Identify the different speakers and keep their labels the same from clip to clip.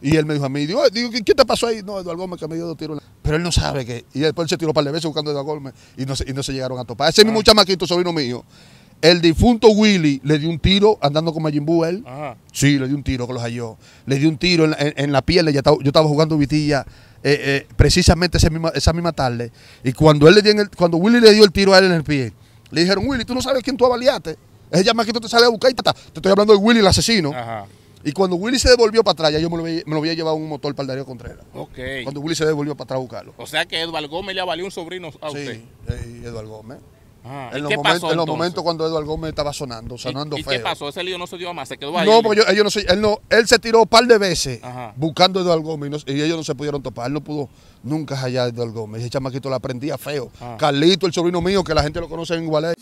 Speaker 1: Y él me dijo a mí, ¿qué te pasó ahí? No, Eduardo Gómez que me dio dos tiros. Pero él no sabe que. Y después se tiró para par de veces buscando a Eduardo Gómez y no, se, llegaron a topar. Ese mismo ah. chamaquito, sobrino mío, el difunto Willy le dio un tiro andando con Majin Buu él. Sí, le dio un tiro que los halló. Le dio un tiro en, la piel. Yo estaba jugando vitilla eh, eh, precisamente esa misma, esa misma tarde. Y cuando, él le dio cuando Willy le dio el tiro a él en el pie, le dijeron, Willy, tú no sabes quién tú avaliaste. Ese chamaquito te sale a buscar y está. Te estoy hablando de Willy, el asesino. Ajá. Y cuando Willy se devolvió para atrás, ya yo me lo, había, me lo llevado un motor para el Darío Contreras. Ok. Cuando Willy se devolvió para atrás buscarlo. O
Speaker 2: sea que Eduardo Gómez le avalió un sobrino a usted. Sí, eh, Eduardo Gómez. Ah, en, los momentos,
Speaker 1: cuando Eduardo Gómez estaba sonando, sonando feo. ¿Y qué pasó?
Speaker 2: Ese lío no se dio más, se quedó ahí. No, porque no
Speaker 1: él, no, él se tiró un par de veces buscando a Eduardo Gómez y, ellos no se pudieron topar. Él no pudo nunca hallar a Eduardo Gómez. Ese chamaquito lo aprendía feo. Ah. Carlito, el sobrino mío, que la gente lo conoce en Gualey.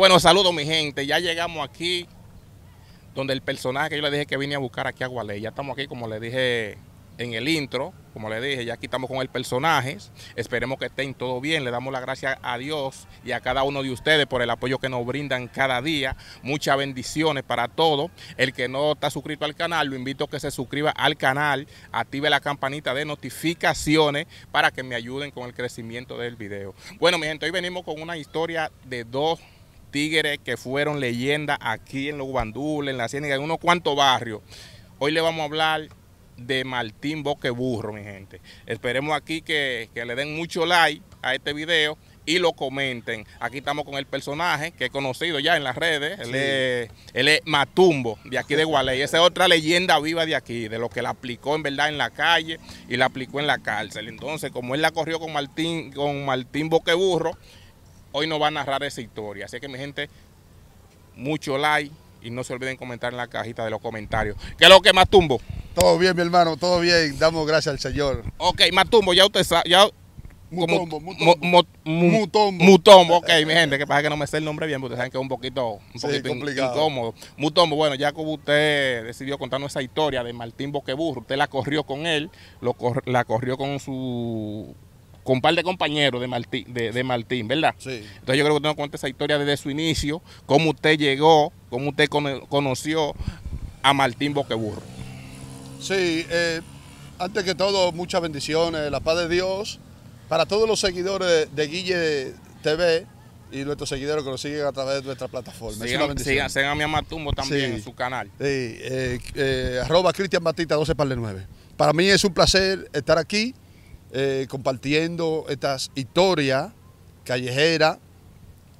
Speaker 2: Bueno, saludos mi gente. Ya llegamos aquí donde el personaje que yo le dije que vine a buscar aquí a Gualey. Ya estamos aquí, como le dije en el intro, como le dije, ya aquí estamos con el personaje. Esperemos que estén todo bien. Le damos las gracias a Dios y a cada uno de ustedes por el apoyo que nos brindan cada día. Muchas bendiciones para todos. El que no está suscrito al canal, lo invito a que se suscriba al canal, active la campanita de notificaciones para que me ayuden con el crecimiento del video. Bueno, mi gente, hoy venimos con una historia de dos tigres que fueron leyenda aquí en los Guandules, en la Ciénaga, en unos cuantos barrios. Hoy le vamos a hablar de Martín Boqueburro, mi gente. Esperemos aquí que, le den mucho like a este video y lo comenten. Aquí estamos con el personaje que es conocido ya en las redes. el Él, es, Matumbo, de aquí de Gualey. Esa es otra leyenda viva de aquí, de lo que la aplicó en verdad en la calle y la aplicó en la cárcel. Entonces, como él la corrió con Martín, con Martín Boqueburro, hoy nos va a narrar esa historia. Así que mi gente, mucho like y no se olviden comentar en la cajita de los comentarios. ¿Qué es lo que Matumbo?
Speaker 1: Todo bien, mi hermano, todo bien. Damos gracias al Señor. Ok, Matumbo, ya usted sabe. Ya... Mutombo, mutombo. mutombo.
Speaker 2: ok, mi gente, que pasa que no me sé el nombre bien, porque ustedes saben que es un poquito, un poquito incómodo. Mutombo, bueno, ya como usted decidió contarnos esa historia de Martín Boqueburro, usted la corrió con él, la corrió con su con par de compañeros de Martín, ¿verdad? Sí. Entonces yo creo que tengo que contar esa historia desde su inicio, cómo usted llegó, cómo usted conoció a Martín Boqueburro.
Speaker 1: Sí, eh, antes que todo, muchas bendiciones, la paz de Dios. Para todos los seguidores de, Guille TV, y nuestros seguidores que nos siguen a través de nuestra plataforma. Sigan, sigan, sigan a mi Amatumbo también en su canal. Sí, eh, eh, arroba Cristian Batista 12 para 9. Para mí es un placer estar aquí. Eh, compartiendo estas historias callejeras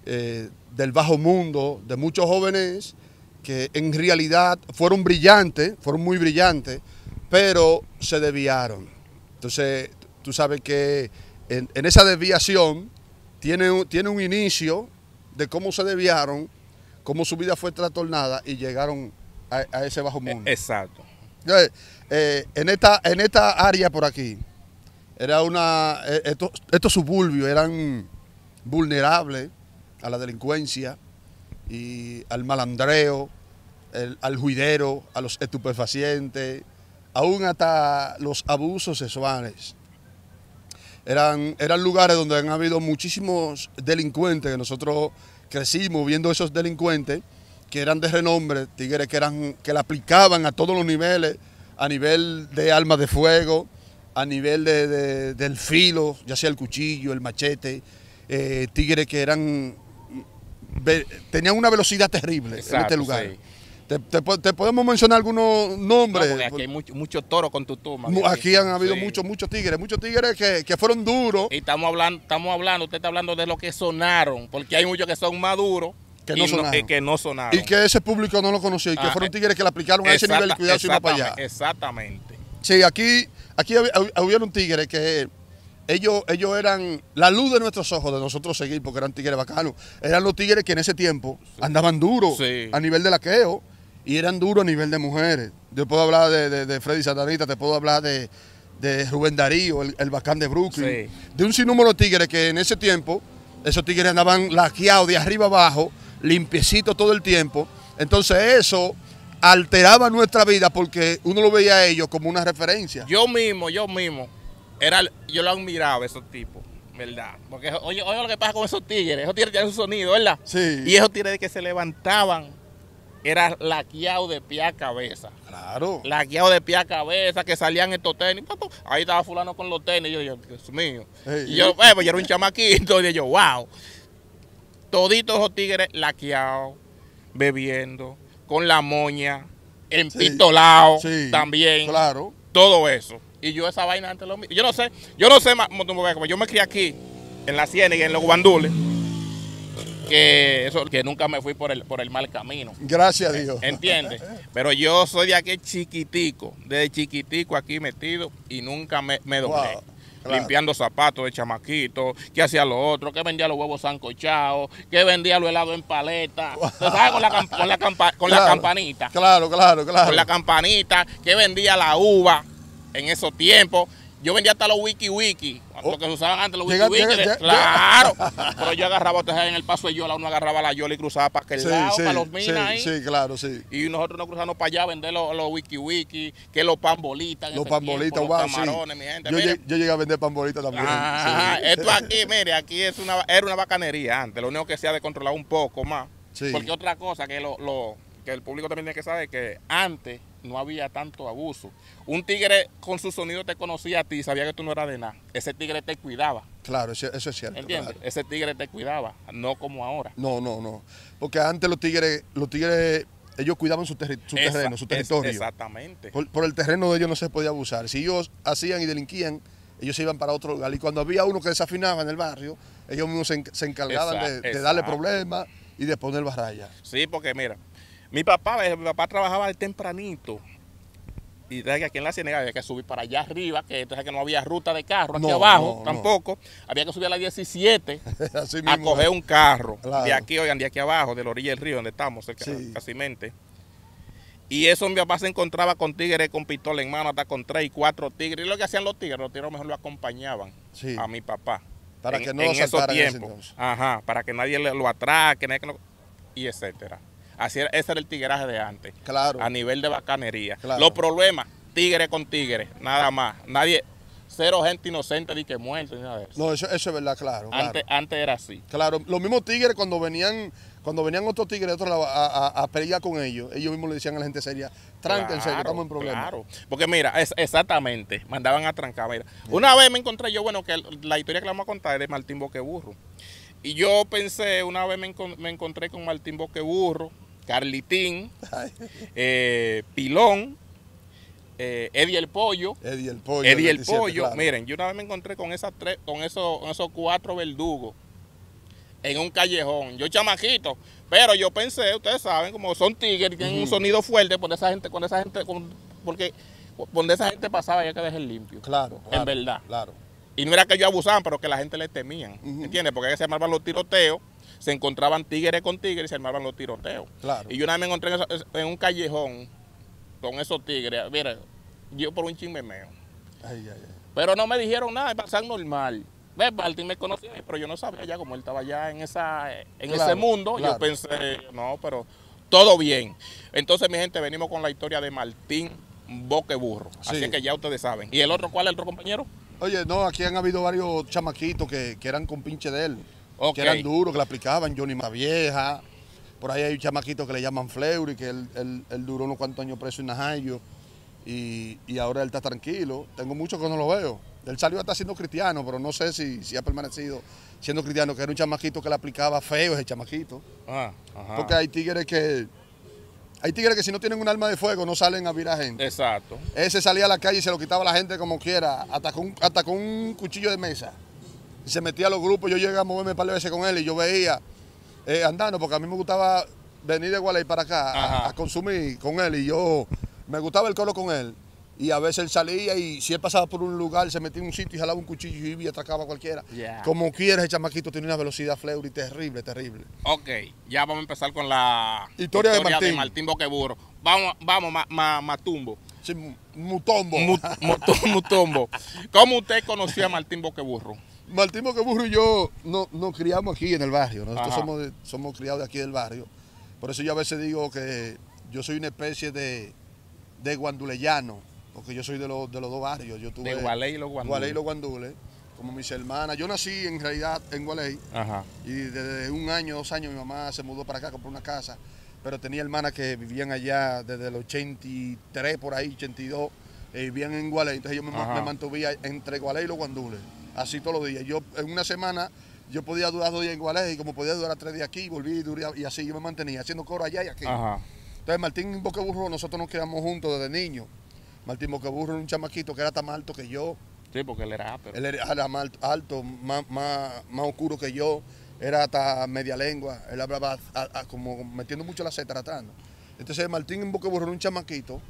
Speaker 1: eh, del bajo mundo, de muchos jóvenes que en realidad fueron brillantes, fueron muy brillantes, pero se desviaron. Entonces, tú sabes que en, esa desviación tiene, tiene un inicio de cómo se desviaron, cómo su vida fue trastornada y llegaron a, ese bajo e, mundo. Exacto. Eh, en, esta, en esta área por aquí, era una, e, estos, suburbios eran vulnerables a la delincuencia y al malandreo, al juidero, a los estupefacientes, aún hasta los abusos sexuales. Eran, eran lugares donde han habido muchísimos delincuentes que nosotros crecimos viendo esos delincuentes que eran de renombre, tigres que eran que la aplicaban a todos los niveles, a nivel de armas de fuego, a nivel de, del filo, ya sea el cuchillo, el machete, eh, tigres que eran tenían una velocidad terrible en este lugar. Te, podemos mencionar algunos nombres. aquí hay muchos mucho toros con tu toma. Aquí han habido muchos, muchos tigres, muchos tigres que, fueron duros. Y estamos hablando, estamos hablando, usted está hablando
Speaker 2: de lo que sonaron, porque hay muchos que son más duros. Que no, sonaron. que no sonaron. Y
Speaker 1: que ese público no lo conoció... y que ah, fueron eh, tigres que le aplicaron a ese nivel de cuidado y para allá.
Speaker 2: Exactamente.
Speaker 1: Sí, aquí Aquí había, un tigre que ellos, ellos eran la luz de nuestros ojos, de nosotros seguir, porque eran tigres bacanos. Eran los tigres que en ese tiempo andaban duros a nivel de laqueo y eran duros a nivel de mujeres. Yo puedo hablar de, Freddy Satanita, te puedo hablar de, Rubén Darío, el, bacán de Brooklyn, de un sinnúmero de tigres que en ese tiempo, esos tigres andaban laqueados de arriba abajo, limpiecitos todo el tiempo. Entonces eso alteraba nuestra vida porque uno lo veía a ellos como una referencia.
Speaker 2: Yo mismo, yo mismo, era, yo lo admiraba esos tipos, ¿verdad? Porque oye, oye lo que pasa con esos tigres, esos tigres tienen su sonido, ¿verdad? Sí. Y esos tigres que se levantaban era laqueado de pie a cabeza. Claro. Laqueado de pie a cabeza, que salían estos tenis. Ahí estaba fulano con los tenis. Yo, yo Dios mío. y yo, eh, pues, yo era un chamaquito. Y yo, wow. Toditos esos tigres laqueados, bebiendo, con la moña, empistolado también. Claro. Todo eso. Y yo esa vaina antes lo Yo no sé, yo no sé, como yo me crié aquí, en la y en los guandules, que eso, que nunca me fui por el, por el mal camino. Gracias a Dios. ¿Entiendes? Pero yo soy de aquí chiquitico, desde chiquitico aquí metido y nunca me, me doblé limpiando zapatos de chamaquito, que hacía lo otro, que vendía los huevos sancochados, que vendía los helados en paleta, ¿sabes? Con, la, campanita. Claro, claro, claro. Con la campanita, que vendía la uva en esos tiempos. Yo vendía hasta los wiki wiki, los oh. lo que se usaban antes, los wiki wiki. claro. Pero yo agarraba, ustedes en el paso de Yola, uno agarraba la Yola y cruzaba para aquel lado, sí, para los minas sí, ahí.
Speaker 1: Sí, claro, sí.
Speaker 2: Y nosotros nos cruzamos para allá a vender los, wiki wiki, que los pambolitas. Los pambolitas, wow, los camarones,
Speaker 1: mi gente. Yo, llegué, yo a vender pambolitas también.
Speaker 2: esto aquí, mire, aquí es una, era una bacanería antes. Lo único que se ha de controlar un poco más. Porque otra cosa que lo, que el público también tiene que saber que antes no había tanto abuso. Un tigre con su sonido te conocía a ti, sabía que tú no eras de nada. Ese tigre te cuidaba.
Speaker 1: Claro, eso, es cierto. ¿Entiendes?
Speaker 2: Ese tigre te cuidaba,
Speaker 1: no como ahora. No, no, no. Porque antes los tigres, los tigres ellos cuidaban su, terreno, su territorio. exactamente. Por, el terreno de ellos no se podía abusar. Si ellos hacían y delinquían, ellos se iban para otro lugar. Y cuando había uno que desafinaba en el barrio, ellos mismos se, encargaban de, darle problemas y de poner barrayas.
Speaker 2: Sí, porque mira, mi papá, eh, mi papá trabajaba al tempranito. Y desde aquí en la Cienega había que subir para allá arriba, que que no había ruta de carro aquí abajo tampoco. Había que subir a la 17 a coger eh. un carro de aquí, oigan, de aquí abajo, de la orilla del río donde estamos, casi mente. Y eso mi papá se encontraba con tigres, con pistola en mano, hasta con tres y cuatro tigres. Y lo que hacían los tigres, los tigres mejor lo acompañaban a mi papá. Para que no en lo esos tiempos. Ajá, para que nadie lo atraque, y etcétera. Así ese era el tigueraje de antes. Claro. A nivel de bacanería. Los problemas, tigre con tigre, nada más. Nadie, cero gente inocente ni que muerto ni nada
Speaker 1: No, eso, eso es verdad, claro. Antes, antes era así. Claro, los mismos tigres cuando venían, cuando venían otros tigres a, a, pelear con ellos, ellos mismos le decían a la gente seria, tránquense, estamos en problemas. Claro, porque
Speaker 2: mira, es, exactamente, mandaban a trancar. Una vez me encontré yo, bueno, que la historia que le vamos a contar es de Martín Boqueburro. Y yo pensé, una vez me, me encontré con Martín Boqueburro, Carlitín, eh, Pilón, eh, Eddie el Pollo. Eddie el Pollo. Eddie el Pollo. Miren, yo una vez me encontré con, esas tres, con, esos, esos cuatro verdugos en un callejón. Yo chamaquito, pero yo pensé, ustedes saben, como son tigres, tienen un sonido fuerte, por esa gente, con esa gente, porque donde esa gente pasaba ya que dejar limpio. Claro, En verdad. Claro. Y no era que yo abusaban, pero que la gente les temían. Uh ¿Entiendes? Porque se llamaban los tiroteos se encontraban tigres con tigres y se armaban los tiroteos. Y yo una vez me encontré en, un callejón con esos tigres, mira, yo por un chimemeo. Ay, ay, ay. Pero no me dijeron nada, pasar normal. ¿Ves? Martín me conocía, pero yo no sabía ya cómo él estaba ya en, esa, en ese mundo. Yo pensé, no, pero todo bien. Entonces, mi gente, venimos con la historia de Martín Boqueburro. Así que ya ustedes saben. ¿Y el otro cuál es el
Speaker 1: otro compañero? Oye, no, aquí han habido varios chamaquitos que, que eran pinche de él. Que eran duros, que le aplicaban, Johnny Mavieja, Por ahí hay un chamaquito que le llaman Fleury, que él, duró unos cuantos años preso en Najayo. Y, ahora él está tranquilo. Tengo mucho que no lo veo. Él salió hasta siendo cristiano, pero no sé si, si ha permanecido siendo cristiano, que era un chamaquito que le aplicaba feo ese chamaquito. Ah, Porque hay tigres que. Hay tigres que si no tienen un arma de fuego no salen a a gente. Exacto. Ese salía a la calle y se lo quitaba a la gente como quiera, hasta con un cuchillo de mesa se metía a los grupos, yo llegué a moverme para par veces con él y yo veía eh, andando, porque a mí me gustaba venir de Gualey para acá a, consumir con él y yo me gustaba el coro con él. Y a veces él salía y si él pasaba por un lugar, se metía en un sitio y jalaba un cuchillo y atacaba a cualquiera. Como quieras, el chamaquito tiene una velocidad fleury terrible, terrible.
Speaker 2: Ok, ya vamos a empezar con la historia, de Martín, Martín Boqueburro. Vamos, vamos, ma, Matumbo. Sí, mutombo. mutombo. ¿Cómo usted conocía a Martín Boqueburro?
Speaker 1: Martín que y yo no, nos criamos aquí en el barrio. Nosotros somos, somos criados de aquí del barrio. Por eso yo a veces digo que yo soy una especie de, de guanduleyano, porque yo soy de, los, de los dos barrios. Yo tuve de Gualey y los Guandules. Gualey y los Guandules, como mis hermanas. Yo nací en realidad en Gualey. Y desde un año, dos años, mi mamá se mudó para acá, compró una casa. Pero tenía hermanas que vivían allá desde el 83, por ahí, 82. Y eh, vivían en Gualey. Entonces yo me, me mantuvía entre Gualey y los Guandules así todos los días. Yo en una semana yo podía durar dos días en y como podía durar tres días aquí, volví y, duré, y así yo me mantenía haciendo coro allá y aquí. Ajá. Entonces Martín Boqueburro, nosotros nos quedamos juntos desde niño. Martín Boqueburro era un chamaquito que era tan alto que yo.
Speaker 2: Sí, porque él era Él era,
Speaker 1: más alto, más, más, oscuro que yo. Era hasta media lengua. Él hablaba como metiendo mucho la seta tratando. Entonces Martín Boqueburro era un chamaquito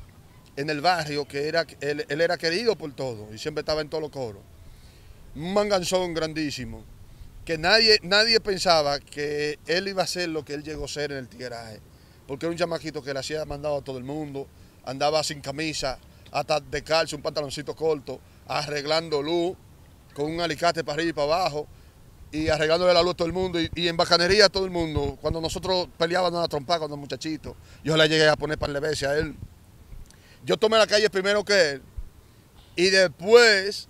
Speaker 1: en el barrio que era, él, era querido por todo y siempre estaba en todos los coros un manganzón grandísimo, que nadie, nadie pensaba que él iba a ser lo que él llegó a ser en el tiraje, porque era un chamaquito que le hacía mandado a todo el mundo, andaba sin camisa, hasta de calcio, un pantaloncito corto, arreglando luz, con un alicate para arriba y para abajo, y arreglándole la luz a todo el mundo, y, en bacanería a todo el mundo. Cuando nosotros peleábamos a trompar con los muchachitos, yo le llegué a poner para de a él. Yo tomé la calle primero que él, y después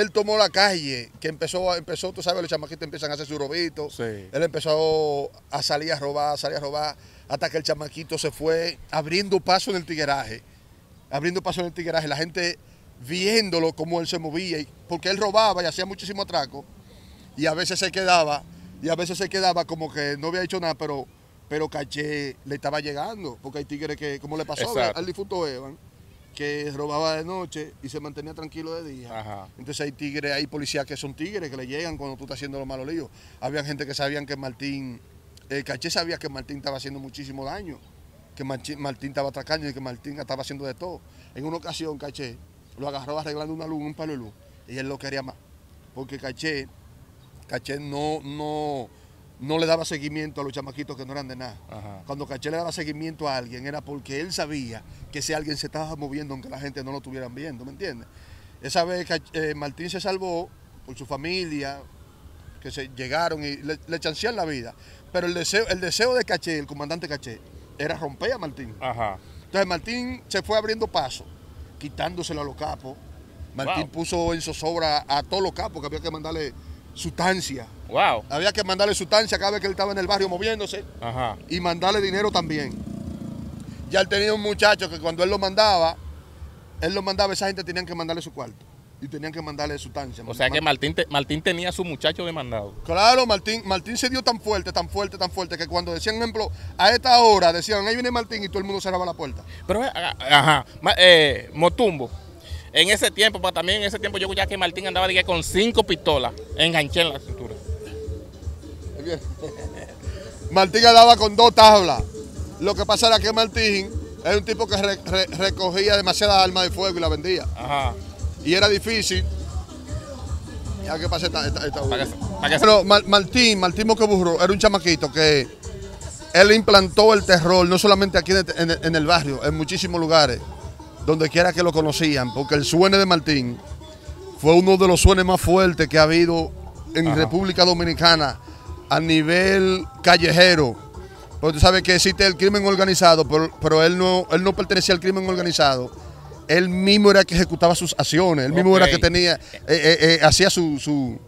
Speaker 1: él tomó la calle, que empezó, empezó, tú sabes, los chamaquitos empiezan a hacer su robito. Él empezó a salir a robar, a salir a robar, hasta que el chamaquito se fue abriendo paso en el tigueraje. Abriendo paso en el tigueraje, la gente viéndolo como él se movía, porque él robaba y hacía muchísimo atraco, y a veces se quedaba, y a veces se quedaba como que no había hecho nada, pero, pero caché, le estaba llegando, porque hay tigres que, como le pasó al difunto Evan, que robaba de noche y se mantenía tranquilo de día. Entonces hay tigres, hay policías que son tigres, que le llegan cuando tú estás haciendo los malos líos. Había gente que sabían que Martín, Caché sabía que Martín estaba haciendo muchísimo daño, que Martín, estaba atracando y que Martín estaba haciendo de todo. En una ocasión Caché lo agarraba arreglando una luz, un palo de luz, y él lo quería más, porque Caché, Caché no, no, no le daba seguimiento a los chamaquitos que no eran de nada. Cuando Caché le daba seguimiento a alguien era porque él sabía que si alguien se estaba moviendo aunque la gente no lo estuvieran viendo, ¿me entiendes? Esa vez eh, Martín se salvó por su familia, que se llegaron y le, chancean la vida. Pero el deseo, el deseo de Caché, el comandante Caché, era romper a Martín. Entonces Martín se fue abriendo paso, quitándoselo a los capos. Martín puso en zozobra a todos los capos que había que mandarle sustancia Wow. Había que mandarle sustancia cada vez que él estaba en el barrio moviéndose. Y mandarle dinero también. Ya él tenía un muchacho que cuando él lo mandaba, él lo mandaba, esa gente tenían que mandarle su cuarto. Y tenían que mandarle sustancia. O sea que
Speaker 2: Martín, Martín tenía a su muchacho demandado. Claro,
Speaker 1: Martín, Martín se dio tan fuerte, tan fuerte, tan fuerte, que cuando decían, ejemplo, a esta hora, decían, ahí viene Martín y todo el mundo cerraba la puerta. Pero, eh,
Speaker 2: ajá, eh, Motumbo, en ese tiempo, para también en ese tiempo yo ya que Martín andaba con cinco pistolas enganché en la cintura.
Speaker 1: Martín andaba con dos tablas. Lo que pasa era que Martín era un tipo que recogía demasiadas armas de fuego y las vendía. Y era difícil. Ya que que, Pero Martín, Martín Moqueburro, era un chamaquito que él implantó el terror, no solamente aquí en el, barrio, en muchísimos lugares, donde quiera que lo conocían, porque el suene de Martín fue uno de los suenes más fuertes que ha habido en República Dominicana a nivel callejero. Porque tú sabes que existe el crimen organizado, pero, él, no, él no pertenecía al crimen organizado. Él mismo era que ejecutaba sus acciones, él mismo era que tenía, eh, eh, eh, hacía su, su,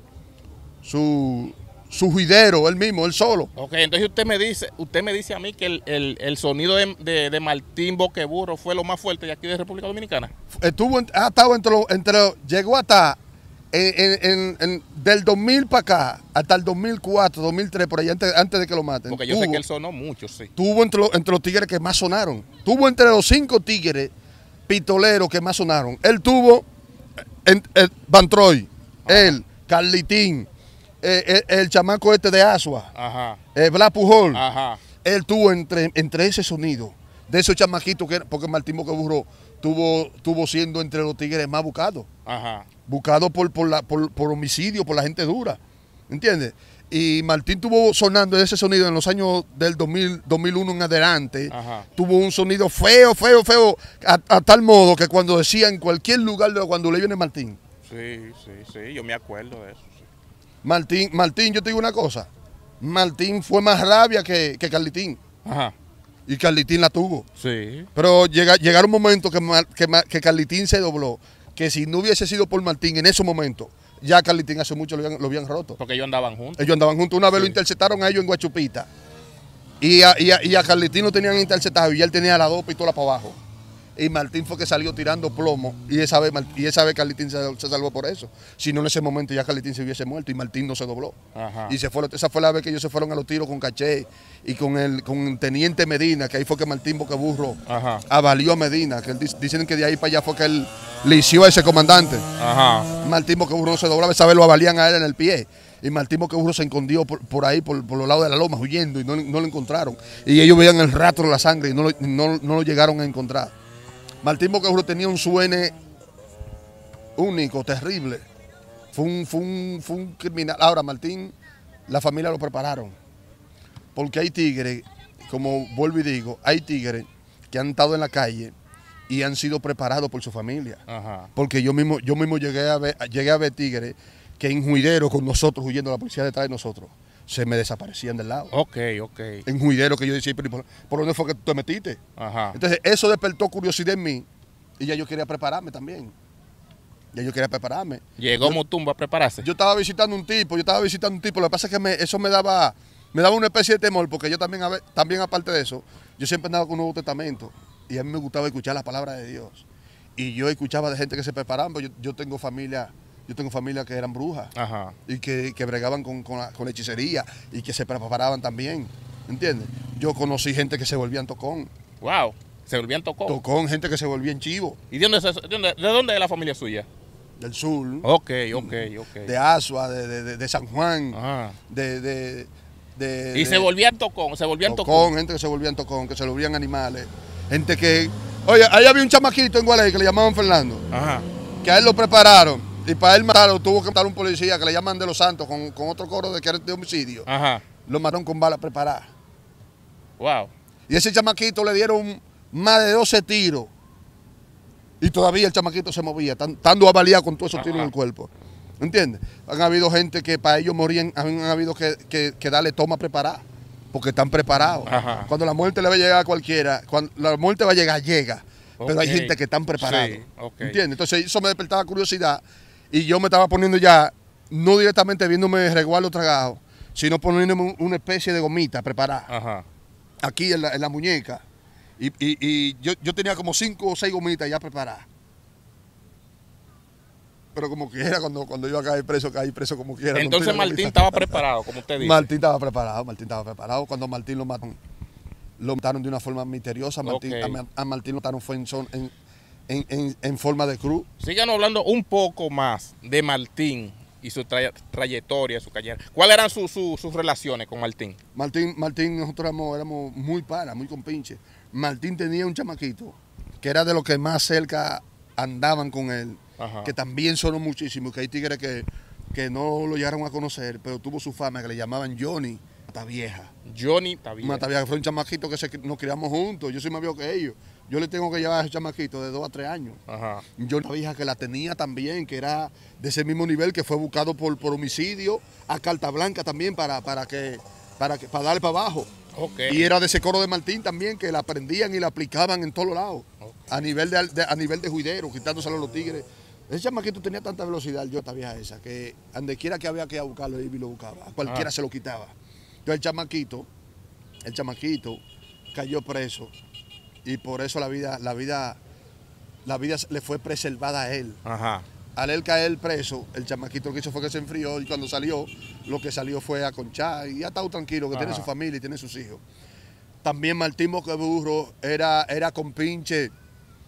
Speaker 1: su, su juidero, él mismo, él solo.
Speaker 2: Ok, entonces usted me dice, usted me dice a mí que el, sonido de, Martín Boqueburro fue lo más fuerte de aquí de República Dominicana.
Speaker 1: Estuvo, ha estado entre entre, llegó hasta en, en, del 2000 para acá, hasta el 2004, 2003, por ahí, antes, de que lo maten. Porque yo sé que él
Speaker 2: sonó mucho, sí.
Speaker 1: Tuvo entre, los tigres que más sonaron. Tuvo entre los cinco tigres pistoleros que más sonaron. Él tuvo eh, el Bantroy, él, Carlitín, eh, eh, el, chamaco este de Asua, Ajá. Eh, Pujol. Ajá. Él tuvo entre, entre ese sonido, de esos chamaquitos que porque Martín Boca burró tuvo, tuvo siendo entre los tigres más buscado Ajá. Buscado por, por, la, por, homicidio, por la gente dura. ¿Entiendes? y Martín tuvo sonando ese sonido en los años del 2001 en adelante. Tuvo un sonido feo, feo, feo, a, tal modo que cuando decía en cualquier lugar de cuando le viene Martín.
Speaker 2: Sí, sí, sí, yo me acuerdo de eso.
Speaker 1: Martín, Martín, yo te digo una cosa. Martín fue más rabia que, que Carlitín. Ajá. Y Carlitín la tuvo. Sí. Pero llegaron momentos un momento que, que, Carlitín se dobló. Que si no hubiese sido por Martín en ese momento, ya Carlitín hace mucho lo habían, roto. Porque
Speaker 2: ellos andaban juntos.
Speaker 1: Ellos andaban juntos. Una vez lo interceptaron a ellos en Guachupita. Y a, y, Carlitín lo tenían interceptado y él tenía la dopa y toda para abajo y Martín fue que salió tirando plomo y esa vez, y esa vez Carlitín se, salvó por eso. Si no en ese momento ya Carlitín se hubiese muerto y Martín no se dobló. Y se fue, esa fue la vez que ellos se fueron a los tiros con Caché y con el, Teniente Medina, que ahí fue que Martín Boqueburro avalió a Medina, que dicen que de ahí para allá fue que él hició a ese comandante. Ajá. Martín Boqueburro no se dobló, esa vez lo avalían a él en el pie y Martín Boqueburro se escondió por, ahí, por, por, los lados de la loma, huyendo y no, lo encontraron. Y ellos veían el rastro de la sangre y no no lo llegaron a encontrar. Martín Bocajuro tenía un suene único, terrible. Fue un, criminal. Ahora, Martín, la familia lo prepararon. Porque hay tigres, como vuelvo y digo, hay tigres que han estado en la calle y han sido preparados por su familia. Porque yo mismo, yo mismo llegué a ver, llegué a ver tigres que en con nosotros, huyendo la policía detrás de nosotros se me desaparecían del lado. Ok, ok. En juidero que yo decía, pero ¿por, dónde fue que tú te metiste? Ajá. Entonces, eso despertó curiosidad en mí y ya yo quería prepararme también. Ya yo quería prepararme.
Speaker 2: Llegó Motumba a prepararse. Yo
Speaker 1: estaba visitando un tipo, yo estaba visitando un tipo. Lo que pasa es que me, eso me daba, me daba una especie de temor, porque yo también, también aparte de eso, yo siempre andaba con un Nuevo Testamento y a mí me gustaba escuchar las palabras de Dios. Y yo escuchaba de gente que se preparaba. yo tengo familia yo tengo familia que eran brujas y que, bregaban con, hechicería y que se preparaban también. ¿Entiendes? Yo conocí gente que se volvían tocón.
Speaker 2: ¡Wow! Se volvían tocón.
Speaker 1: Tocón, gente que se volvían chivo.
Speaker 2: ¿Y de dónde, de dónde, es la familia suya? Del
Speaker 1: sur. Ok, ok, ok. De Asua, de, San Juan, Ajá. de, de, y se volvían tocón, se volvían tocón, tocón. gente que se volvían tocón, que se volvían animales. Gente que. Oye, ahí había un chamaquito en Gualey que le llamaban Fernando. Ajá. Que a él lo prepararon. Y para él matarlo, tuvo que matar un policía que le llaman de los santos con, otro coro de, de homicidio. Ajá. Lo mataron con bala preparada. Wow. Y ese chamaquito le dieron más de 12 tiros. Y todavía el chamaquito se movía, estando avaliado con todos esos tiros en el cuerpo. ¿Entiendes? Han habido gente que para ellos morían, han, habido que, darle toma preparada, porque están preparados. Cuando la muerte le va a llegar a cualquiera, cuando la muerte va a llegar, llega. Pero hay gente que están preparados. Sí, ¿Entiendes? Entonces eso me despertaba curiosidad y yo me estaba poniendo ya, no directamente viéndome reguar los sino poniéndome una especie de gomita preparada. Ajá. Aquí en la, muñeca. Y, yo, tenía como cinco o seis gomitas ya preparadas. Pero como quiera, cuando, cuando yo caí preso, caí preso como quiera. Entonces Martín estaba preparado, como usted dice. Martín estaba preparado, Martín estaba preparado. Cuando Martín lo mataron, lo mataron de una forma misteriosa. a, a, Martín lo mataron fue en, son, en, en, forma de cruz. Síganos hablando un poco
Speaker 2: más de Martín y su trayectoria, su carrera. ¿Cuáles eran sus relaciones con Martín?
Speaker 1: Martín, Martín nosotros éramos, muy para muy compinches. Martín tenía un chamaquito que era de los que más cerca andaban con él, que también sonó muchísimo, que hay tigres que, no lo llegaron a conocer, pero tuvo su fama, que le llamaban Johnny vieja. Johnny Matavieja. Matavieja fue un chamaquito que nos criamos juntos, yo soy más viejo que ellos yo le tengo que llevar a ese chamaquito de dos a tres años. Yo una hija que la tenía también, que era de ese mismo nivel, que fue buscado por, por homicidio, a carta blanca también para, para, que, para, que, para darle para abajo. Y era de ese coro de Martín también, que la aprendían y la aplicaban en todos lados, a nivel de, a nivel de juidero, quitándoselo a los tigres. Ese chamaquito tenía tanta velocidad, yo esta vieja esa, que donde quiera que había que ir a buscarlo, lo buscaba, cualquiera ah. se lo quitaba. Entonces el chamaquito, el chamaquito cayó preso y por eso la vida, la vida, la vida le fue preservada a él. Al él caer preso, el chamaquito que hizo fue que se enfrió y cuando salió, lo que salió fue a conchar y ha estado tranquilo, que tiene su familia y tiene sus hijos. También Martín burro era, era compinche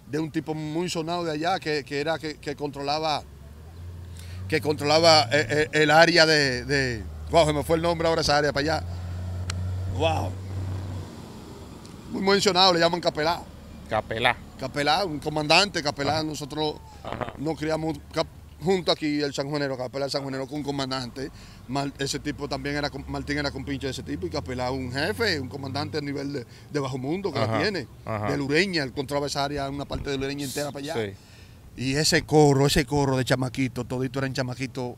Speaker 1: de un tipo muy sonado de allá que, era que, controlaba que controlaba eh, eh, el, área de, de, wow se me fue el nombre ahora esa área para allá wow muy mencionado, le llaman capelá. Capelá. Capelá, un comandante, capelá. Nosotros nos criamos junto aquí el san juanero capelá san juanero con un comandante. ese tipo también era, Martín era compinche de ese tipo y capelá un jefe, un comandante a nivel de, bajo mundo que la tiene. De Lureña, el contravesario, una parte de Lureña entera para allá. Y ese corro, ese corro de chamaquitos, todito eran chamaquitos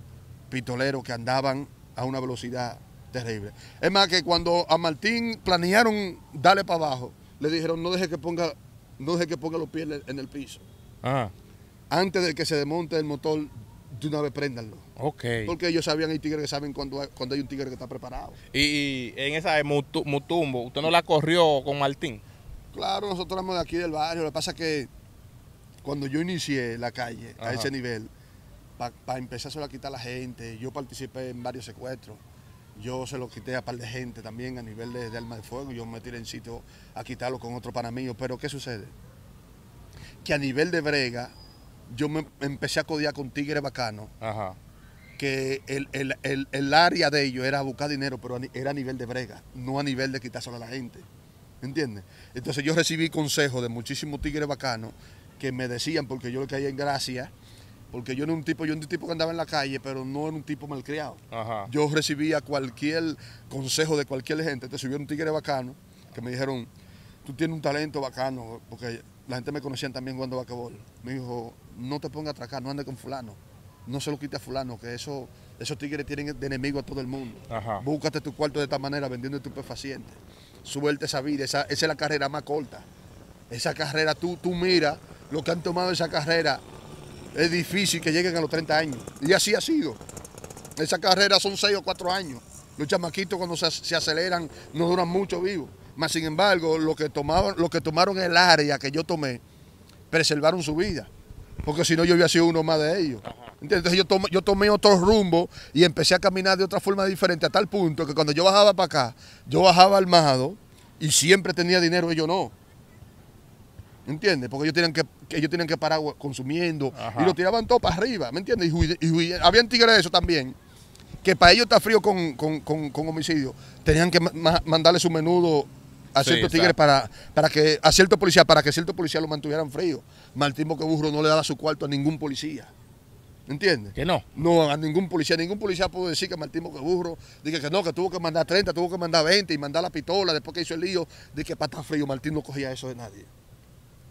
Speaker 1: pitoleros que andaban a una velocidad Terrible. Es más que cuando a Martín planearon darle para abajo, le dijeron no deje que ponga, no deje que ponga los pies en el piso. Ah. Antes de que se desmonte el motor, de una vez prendanlo Ok. Porque ellos sabían, hay tigres que saben cuando hay, cuando hay un tigre que está preparado.
Speaker 2: Y, en esa Mutumbo, ¿usted no la corrió con Martín?
Speaker 1: Claro, nosotros éramos de aquí del barrio. Lo que pasa es que cuando yo inicié la calle a ese nivel, para pa empezar a quitar a la gente, yo participé en varios secuestros. Yo se lo quité a par de gente también a nivel de, alma de fuego. Yo me tiré en sitio a quitarlo con otro panamillo. Pero ¿qué sucede? Que a nivel de brega, yo me empecé a codiar con tigre bacano. Que el, área de ellos era buscar dinero, pero era a nivel de brega, no a nivel de quitárselo a la gente. ¿Entiendes? Entonces yo recibí consejos de muchísimos tigres bacanos que me decían, porque yo le caía en gracia, porque yo era un tipo, yo era un tipo que andaba en la calle, pero no era un tipo malcriado. Yo recibía cualquier consejo de cualquier gente, te subió un tigre bacano, que me dijeron, tú tienes un talento bacano, porque la gente me conocía también cuando vaquebol. Me dijo, no te pongas a atracar, no andes con fulano, no se lo quite a fulano, que eso, esos tigres tienen de enemigo a todo el mundo. Búscate tu cuarto de esta manera vendiendo estupefacientes. Suelte esa vida, esa, es la carrera más corta. Esa carrera, tú, tú mira lo que han tomado esa carrera es difícil que lleguen a los 30 años. Y así ha sido. Esa carrera son 6 o 4 años. Los chamaquitos cuando se, aceleran no duran mucho vivos. Mas sin embargo, los que, tomaron, que tomaron el área que yo tomé, preservaron su vida. Porque si no, yo hubiera sido uno más de ellos. Entonces yo tomé, yo tomé otro rumbo y empecé a caminar de otra forma diferente, a tal punto que cuando yo bajaba para acá, yo bajaba armado y siempre tenía dinero, ellos no. ¿Entiendes? Porque ellos tienen que ellos tenían que parar consumiendo y lo tiraban todo para arriba, ¿me entiendes? Y, habían tigres de eso también, que para ellos está frío con, homicidio. Tenían que mandarle su menudo
Speaker 2: a ciertos tigres
Speaker 1: para, para que, a ciertos policías, para que ciertos lo mantuvieran frío. Martín Boqueburro no le daba su cuarto a ningún policía. ¿Entiendes? Que no. No, a ningún policía. Ningún policía pudo decir que Martín Boqueburro, dije que no, que tuvo que mandar 30, tuvo que mandar 20 y mandar la pistola después que hizo el lío, de que para estar frío Martín no cogía eso de nadie.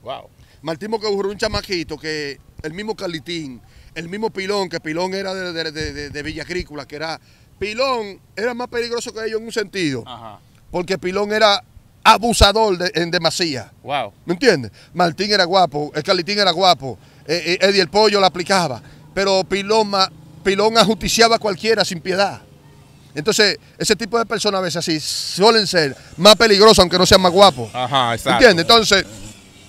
Speaker 1: Wow. Martín era un chamaquito que el mismo Calitín, el mismo Pilón, que Pilón era de, Villa Agrícola, que era. Pilón era más peligroso que ellos en un sentido. Ajá. Porque Pilón era abusador en demasía. Wow. ¿Me entiendes? Martín era guapo, el Calitín era guapo, eh, eh, Eddie el Pollo lo aplicaba. Pero Pilón, Pilón ajusticiaba a cualquiera sin piedad. Entonces, ese tipo de personas a veces así suelen ser más peligrosos aunque no sean más guapos.
Speaker 2: Ajá, exacto. ¿Entiendes?
Speaker 1: Entonces,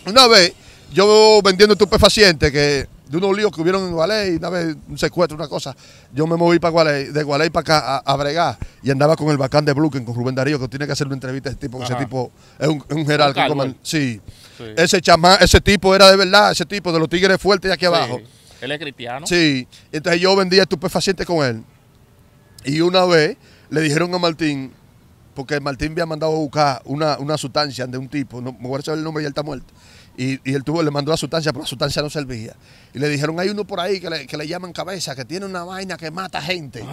Speaker 1: una vez yo vendiendo estupefacientes que de unos líos que hubieron en Gualey, una vez un secuestro, una cosa, yo me moví para de Gualey para acá a, y andaba con el bacán de Bluken, con Rubén Darío, que tiene que hacer una entrevista a ese tipo, ese tipo es un, geral. un pues. Sí. Ese chamán, ese tipo era de verdad, ese tipo de los tigres fuertes de aquí abajo. Él es cristiano. Sí. Entonces yo vendía estupefacientes con él. Y una vez le dijeron a Martín, porque Martín había mandado a buscar una, una sustancia de un tipo, no me voy a saber el nombre y él está muerto. Y, y, él tuvo, le mandó la sustancia, pero la sustancia no servía. Y le dijeron, hay uno por ahí que le, llaman cabeza, que tiene una vaina que mata gente.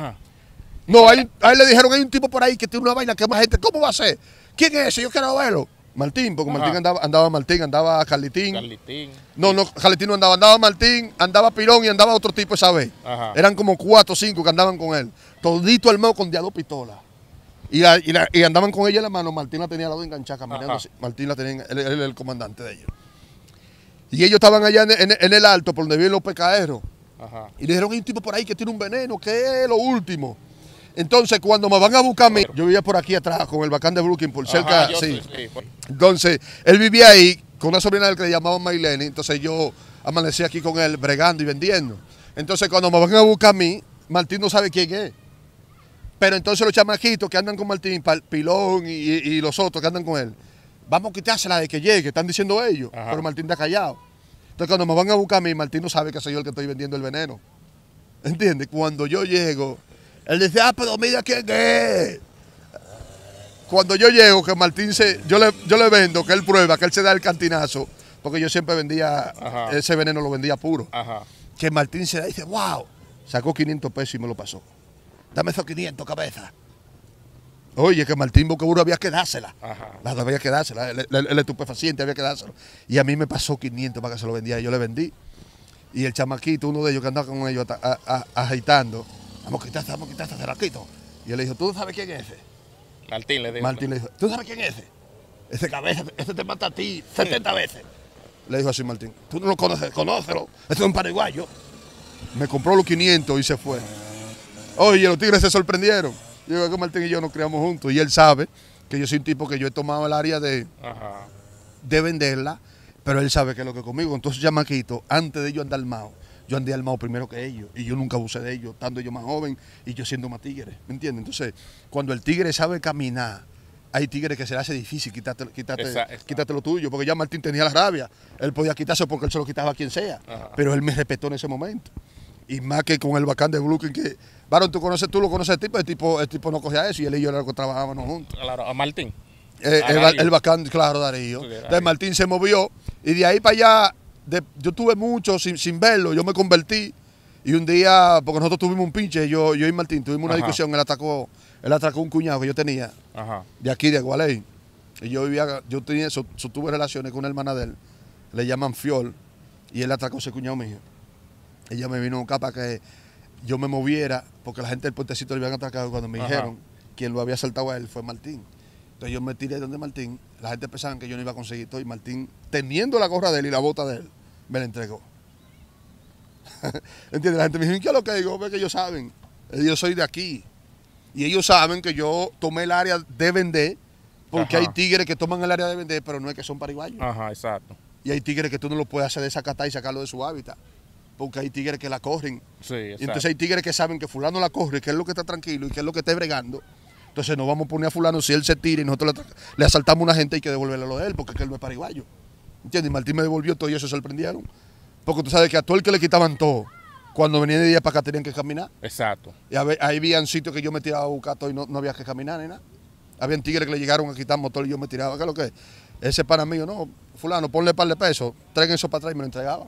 Speaker 1: No, a él, le dijeron, hay un tipo por ahí que tiene una vaina que mata gente. ¿Cómo va a ser? ¿Quién es ese? Yo quiero verlo. Martín, porque Martín andaba, andaba Martín, andaba Carlitín. Carlitín. No, no, Carlitín no andaba, andaba Martín, andaba Pirón y andaba otro tipo esa vez. Eran como cuatro o cinco que andaban con él. Todito armado con diablo pistolas. Y, y, andaban con ella en la mano. Martín la tenía al lado enganchada caminando. Martín la tenía, él, era el comandante de ellos. Y ellos estaban allá en, el alto, por donde viven los pecaeros. Y le dijeron, hay un tipo por ahí que tiene un veneno, que es lo último. Entonces, cuando me van a buscar a mí, yo vivía por aquí atrás con el bacán de Brooklyn, por cerca, sí. Entonces, él vivía ahí con una sobrina del que le llamaban Maylene, entonces yo amanecí aquí con él bregando y vendiendo. Entonces, cuando me van a buscar a mí, Martín no sabe quién es. Pero entonces los chamaquitos que andan con Martín, Pilón y los otros que andan con él, vamos a quitársela de que llegue, están diciendo ellos, pero Martín está callado. Entonces cuando me van a buscar a mí, Martín no sabe que soy yo el que estoy vendiendo el veneno. ¿Entiendes? Cuando yo llego, él dice, ah, pero mira quién es. Cuando yo llego, que Martín se, yo le, yo le vendo, que él prueba, que él se da el cantinazo, porque yo siempre vendía, ese veneno lo vendía puro. Que Martín se da y dice, wow, sacó 500 pesos y me lo pasó. Dame esos 500 cabeza. Oye, que Martín Bocaburo había que dársela. Ajá. La, había que dársela. El, estupefaciente había que dársela. Y a mí me pasó 500 para que se lo vendía. Y yo le vendí. Y el chamaquito, uno de ellos que andaba con ellos agitando, vamos quitaste, vamos quitaste quitarse, Y él le dijo, ¿tú sabes quién es ese? Martín le dijo. Martín le dijo, ¿tú sabes quién es ese? Ese cabeza, ese te mata a ti 70 veces. Le dijo así Martín, tú no lo conoces, conócelo, este es un paraguayo. Me compró los 500 y se fue. Oye, los tigres se sorprendieron. Yo creo que Martín y yo nos criamos juntos y él sabe que yo soy un tipo que yo he tomado el área de, de venderla, pero él sabe que lo que conmigo. Entonces, ya quito, antes de yo andar mao, yo andé armado primero que ellos y yo nunca abusé de ellos, estando yo más joven y yo siendo más tigre, ¿me entiendes? Entonces, cuando el tigre sabe caminar, hay tigres que se le hace difícil quítate, quítate lo tuyo, porque ya Martín tenía la rabia, él podía quitarse porque él se lo quitaba a quien sea, pero él me respetó en ese momento. Y más que con el bacán de Brooklyn, que Barón, tú conoces, tú lo conoces el tipo, el tipo, tipo no cogía eso y él y yo era lo que trabajábamos juntos.
Speaker 2: Claro, a Martín.
Speaker 1: Eh, el, bacán, claro, Darío. Entonces Martín se movió y de ahí para allá, yo tuve mucho sin, verlo, yo me convertí y un día, porque nosotros tuvimos un pinche, yo, yo y Martín tuvimos una discusión, él atacó, él atracó un cuñado que yo tenía de aquí, de Gualey. Y yo vivía, yo tenía, tuve relaciones con una hermana de él, le llaman Fiol, y él atacó a ese cuñado mío. Ella me vino acá para que yo me moviera, porque la gente del puentecito le habían atacado cuando me dijeron quien lo había saltado a él fue Martín. Entonces yo me tiré de donde Martín, la gente pensaba que yo no iba a conseguir todo y Martín, teniendo la gorra de él y la bota de él, me la entregó. ¿Entiendes? La gente me dijo, ¿qué es lo que digo? Ve que ellos saben, yo soy de aquí. Y ellos saben que yo tomé el área de vender, porque hay tigres que toman el área de vender, pero no es que son paraguayos. Ajá, exacto. Y hay tigres que tú no lo puedes hacer desacatar y sacarlo de su hábitat porque hay tigres que la corren. y entonces hay tigres que saben que fulano la corre, que es lo que está tranquilo y que es lo que está bregando. Entonces no vamos a poner a fulano si él se tira y nosotros le, asaltamos a una gente y hay que devolverle lo de él porque es que él no es paraguayo. ¿Entiendes? Y Martín me devolvió todo y eso se sorprendieron. Porque tú sabes que a todo el que le quitaban todo, cuando venía de día para acá tenían que caminar. Exacto. Y ahí habían sitios que yo me tiraba a buscar y no, no había que caminar ni nada. Habían tigres que le llegaron a quitar motor y yo me tiraba. ¿Qué es lo que es? Ese para mí, no, fulano, ponle par de pesos, traigan eso para atrás y me lo entregaban.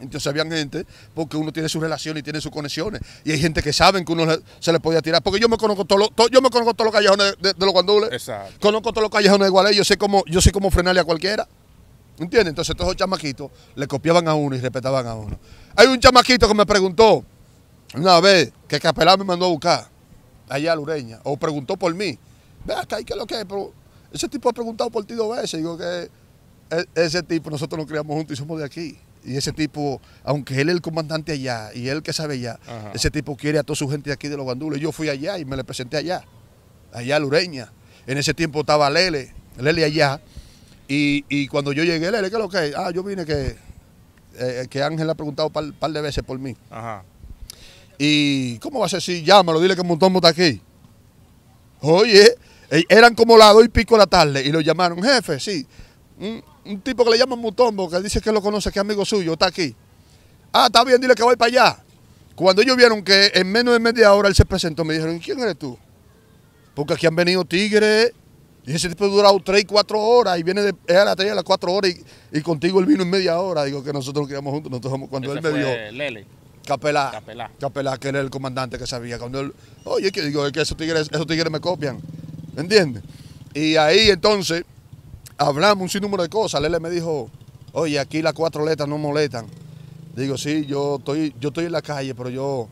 Speaker 1: Entonces había gente, porque uno tiene su relación y tiene sus conexiones. Y hay gente que saben que uno se le podía tirar. Porque yo me conozco todos todo, yo me conozco todos los callejones de, los guandules. Conozco todos los callejones de Gualey. Yo sé cómo, yo sé cómo frenarle a cualquiera. ¿Entiendes? Entonces todos los chamaquitos le copiaban a uno y respetaban a uno. Hay un chamaquito que me preguntó una vez que Capelán me mandó a buscar allá a Lureña. O preguntó por mí. Vea ¿qué lo que ese tipo ha preguntado por ti dos veces. Digo que e, ese tipo, nosotros nos criamos juntos y somos de aquí. Y ese tipo, aunque él es el comandante allá y él que sabe ya ese tipo quiere a toda su gente de aquí de los Y Yo fui allá y me le presenté allá, allá a Lureña. En ese tiempo estaba Lele, Lele allá. Y, cuando yo llegué, Lele, ¿qué es lo que Ah, yo vine que, eh, que Ángel ha preguntado un par, de veces por mí. Ajá. Y, ¿cómo va a ser si llámalo? Dile que montón está aquí. Oye, eh, eran como las dos y pico de la tarde y lo llamaron, jefe, sí un, tipo que le llaman Mutombo, que dice que lo conoce, que es amigo suyo, está aquí. Ah, está bien, dile que voy para allá. Cuando ellos vieron que en menos de media hora él se presentó, me dijeron, ¿quién eres tú? Porque aquí han venido tigres. Y ese tipo ha durado 3, 4 horas y viene de, es a las 3, a las 4 horas y, contigo él vino en media hora. Digo que nosotros quedamos juntos. Nosotros cuando él me vio. Lele. Capelá, Capelá. Capelá. que era el comandante que sabía. Cuando él, oye, que digo, es que esos tigres, esos tigres me copian. ¿Entiendes? Y ahí entonces hablamos un sinnúmero de cosas. Lele me dijo, oye, aquí las cuatro letras no molestan. Digo, sí, yo estoy, yo estoy en la calle, pero yo,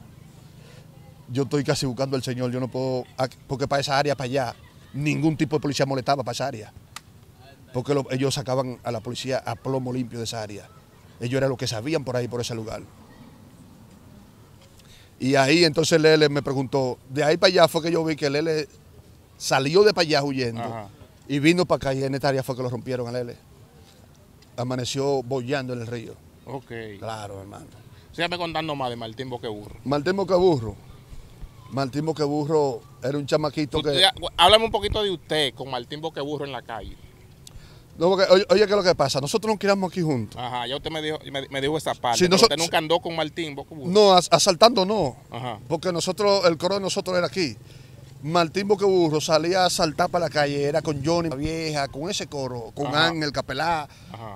Speaker 1: yo estoy casi buscando al Señor. Yo no puedo, ah, porque para esa área, para allá, ningún tipo de policía molestaba para esa área. Porque ellos sacaban a la policía a plomo limpio de esa área. Ellos eran los que sabían por ahí, por ese lugar. Y ahí entonces Lele me preguntó, de ahí para allá fue que yo vi que Lele salió de para allá huyendo. Y vino para acá y en esta área fue que lo rompieron a L. Amaneció bollando en el río. Ok. Claro, hermano.
Speaker 2: me contando más de Martín Boqueburro.
Speaker 1: Martín Boqueburro. Martín Boqueburro era un chamaquito que.
Speaker 2: Háblame un poquito de usted con Martín Boqueburro en la calle.
Speaker 1: No, oye, ¿qué es lo que pasa? Nosotros nos quedamos aquí juntos.
Speaker 2: Ajá, ya usted me dijo, me, esa parte. usted nunca andó con Martín Boqueburro. No,
Speaker 1: asaltando no. Ajá. Porque nosotros, el coro de nosotros era aquí. Martín Boqueburro salía a saltar para la calle, era con Johnny la Vieja, con ese coro, con el Capelá,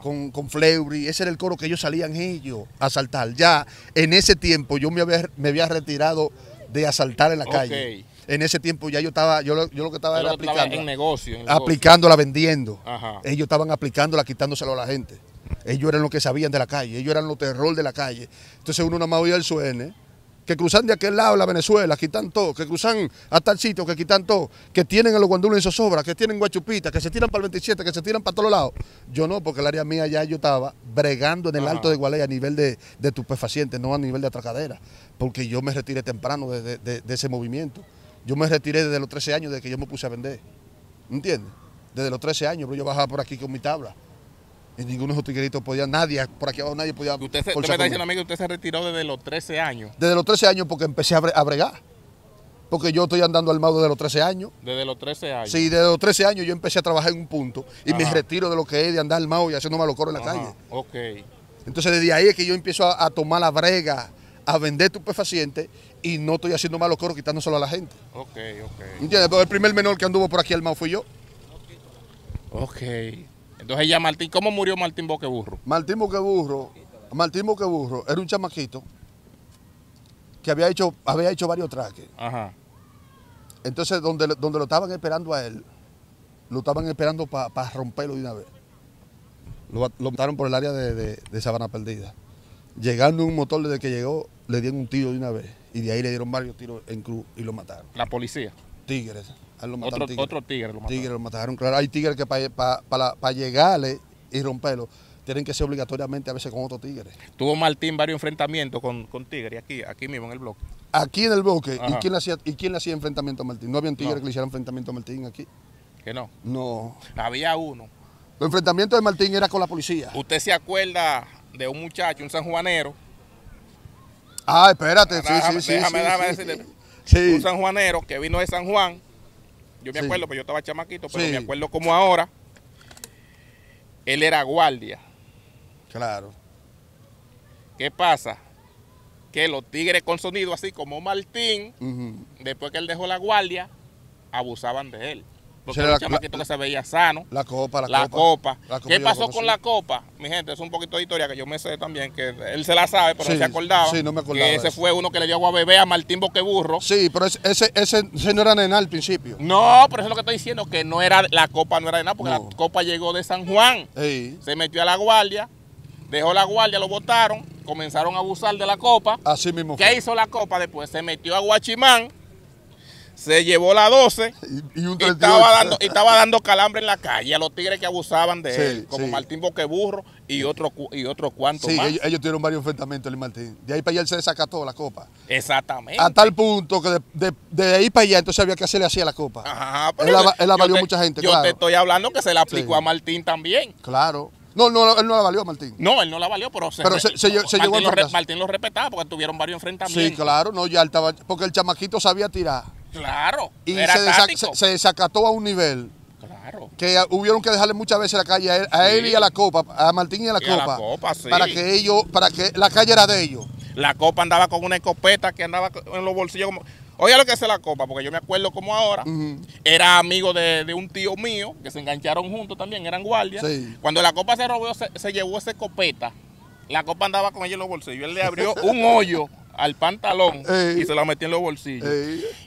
Speaker 1: con, con Fleury, ese era el coro que ellos salían ellos a saltar. Ya en ese tiempo yo me había, me había retirado de asaltar en la calle. En ese tiempo ya yo estaba, yo lo, que estaba era aplicando. En negocio, Aplicándola, vendiendo. Ellos estaban aplicándola, quitándoselo a la gente. Ellos eran los que sabían de la calle, ellos eran los terror de la calle. Entonces uno nada más oía el suene que cruzan de aquel lado la Venezuela, quitan todo, que cruzan hasta el sitio, que quitan todo, que tienen a los guandules en obras, que tienen guachupita, que se tiran para el 27, que se tiran para todos lados. Yo no, porque el área mía ya yo estaba bregando en el alto de Gualey a nivel de, de no a nivel de atracadera, porque yo me retiré temprano de, ese movimiento. Yo me retiré desde los 13 años de que yo me puse a vender. ¿Entiendes? Desde los 13 años, yo bajaba por aquí con mi tabla. En ninguno de esos tigueritos podía, nadie, por aquí abajo nadie podía. Usted, se, me está diciendo
Speaker 2: amigo usted se retiró desde los 13 años.
Speaker 1: Desde los 13 años porque empecé a, bregar. Porque yo estoy andando al armado desde los 13 años.
Speaker 2: Desde los 13 años. Sí, desde
Speaker 1: los 13 años yo empecé a trabajar en un punto y me retiro de lo que es de andar al armado y haciendo coros en la calle. Ok. Entonces desde ahí es que yo empiezo a, tomar la brega, a vender estupefacientes y no estoy haciendo quitando quitándoselo a la gente.
Speaker 2: Ok, ok.
Speaker 1: ¿Entiendes? el primer menor que anduvo por aquí al armado fui yo.
Speaker 2: Ok. Entonces ella Martín, ¿cómo murió Martín Boqueburro?
Speaker 1: Martín Boqueburro, Martín Boqueburro era un chamaquito que había hecho, había hecho varios trajes. Ajá. Entonces, donde, donde lo estaban esperando a él, lo estaban esperando para romperlo de una vez. Lo, mataron por el área de, de, Sabana Perdida. Llegando un motor desde que llegó, le dieron un tiro de una vez. Y de ahí le dieron varios tiros en cruz y lo mataron. ¿La policía? Tigres otro, tigre. lo mataron. Tigre lo mataron, claro. Hay tigres que para llegarle y romperlo tienen que ser obligatoriamente a veces con otro tigre.
Speaker 2: Tuvo Martín varios enfrentamientos con, con tigres aquí, aquí mismo en el bloque.
Speaker 1: Aquí en el bloque. ¿Y quién, le hacía, ¿Y quién hacía enfrentamiento a Martín? ¿No había un tigre que le hiciera enfrentamiento a Martín aquí? Que no. No.
Speaker 2: Había uno.
Speaker 1: los enfrentamientos de Martín era con la policía.
Speaker 2: ¿Usted se acuerda de un muchacho, un sanjuanero?
Speaker 1: Ah, espérate, sí,
Speaker 2: sí, Un sanjuanero que vino de San Juan yo me acuerdo, pues yo estaba chamaquito, pero me acuerdo como ahora. Él era guardia. Claro. ¿Qué pasa? Que los tigres con sonido, así como Martín, después que él dejó la guardia, abusaban de él. Porque la, que se veía sano. La copa, la, copa. ¿Qué pasó con la copa? Mi gente, es un poquito de historia que yo me sé también, que él se la sabe, pero no se acordaba. Sí, no me acordaba. Que ese fue uno que le dio agua a bebé a Martín Boqueburro.
Speaker 1: Sí, pero ese, ese, no era Nenal al principio. No, pero
Speaker 2: eso es lo que estoy diciendo, que no era la copa no era Nenal, porque la copa llegó de San Juan.
Speaker 1: Se
Speaker 2: metió a la guardia, dejó la guardia, lo botaron, comenzaron a abusar de la copa.
Speaker 1: Así mismo. ¿Qué
Speaker 2: hizo la copa después? Se metió a Guachimán se llevó la 12 y, estaba dando, calambre en la calle a los tigres que abusaban de él, como Martín Boqueburro y otro, y otro cuanto sí, Ellos,
Speaker 1: tuvieron varios enfrentamientos, el Martín. De ahí para allá él se desacató la copa.
Speaker 2: Exactamente. A tal
Speaker 1: punto que de, ahí para allá entonces había que hacerle así a la copa. Ajá, él, la, él la valió mucha gente, yo te estoy
Speaker 2: hablando que se la aplicó a Martín también.
Speaker 1: Claro. No, no, él no la valió a Martín. No, él no la valió,
Speaker 2: pero se, pero se, se, Martín lo, Martín lo respetaba porque tuvieron varios enfrentamientos. Sí, claro,
Speaker 1: no, ya estaba, porque el chamaquito sabía tirar.
Speaker 2: Claro. Y se,
Speaker 1: desacató a un nivel. Claro. Que hubieron que dejarle muchas veces la calle a él, y a la copa, a Martín y a la copa. Para que ellos, para que la calle era de ellos.
Speaker 2: La copa andaba con una escopeta que andaba en los bolsillos como. Oye lo que hace la copa, porque yo me acuerdo como ahora, era amigo de, un tío mío, que se engancharon juntos también, eran guardias. Cuando la copa se robó, se, llevó esa escopeta. La copa andaba con ella en los bolsillos. Él le abrió un hoyo al pantalón y se la metía en los bolsillos.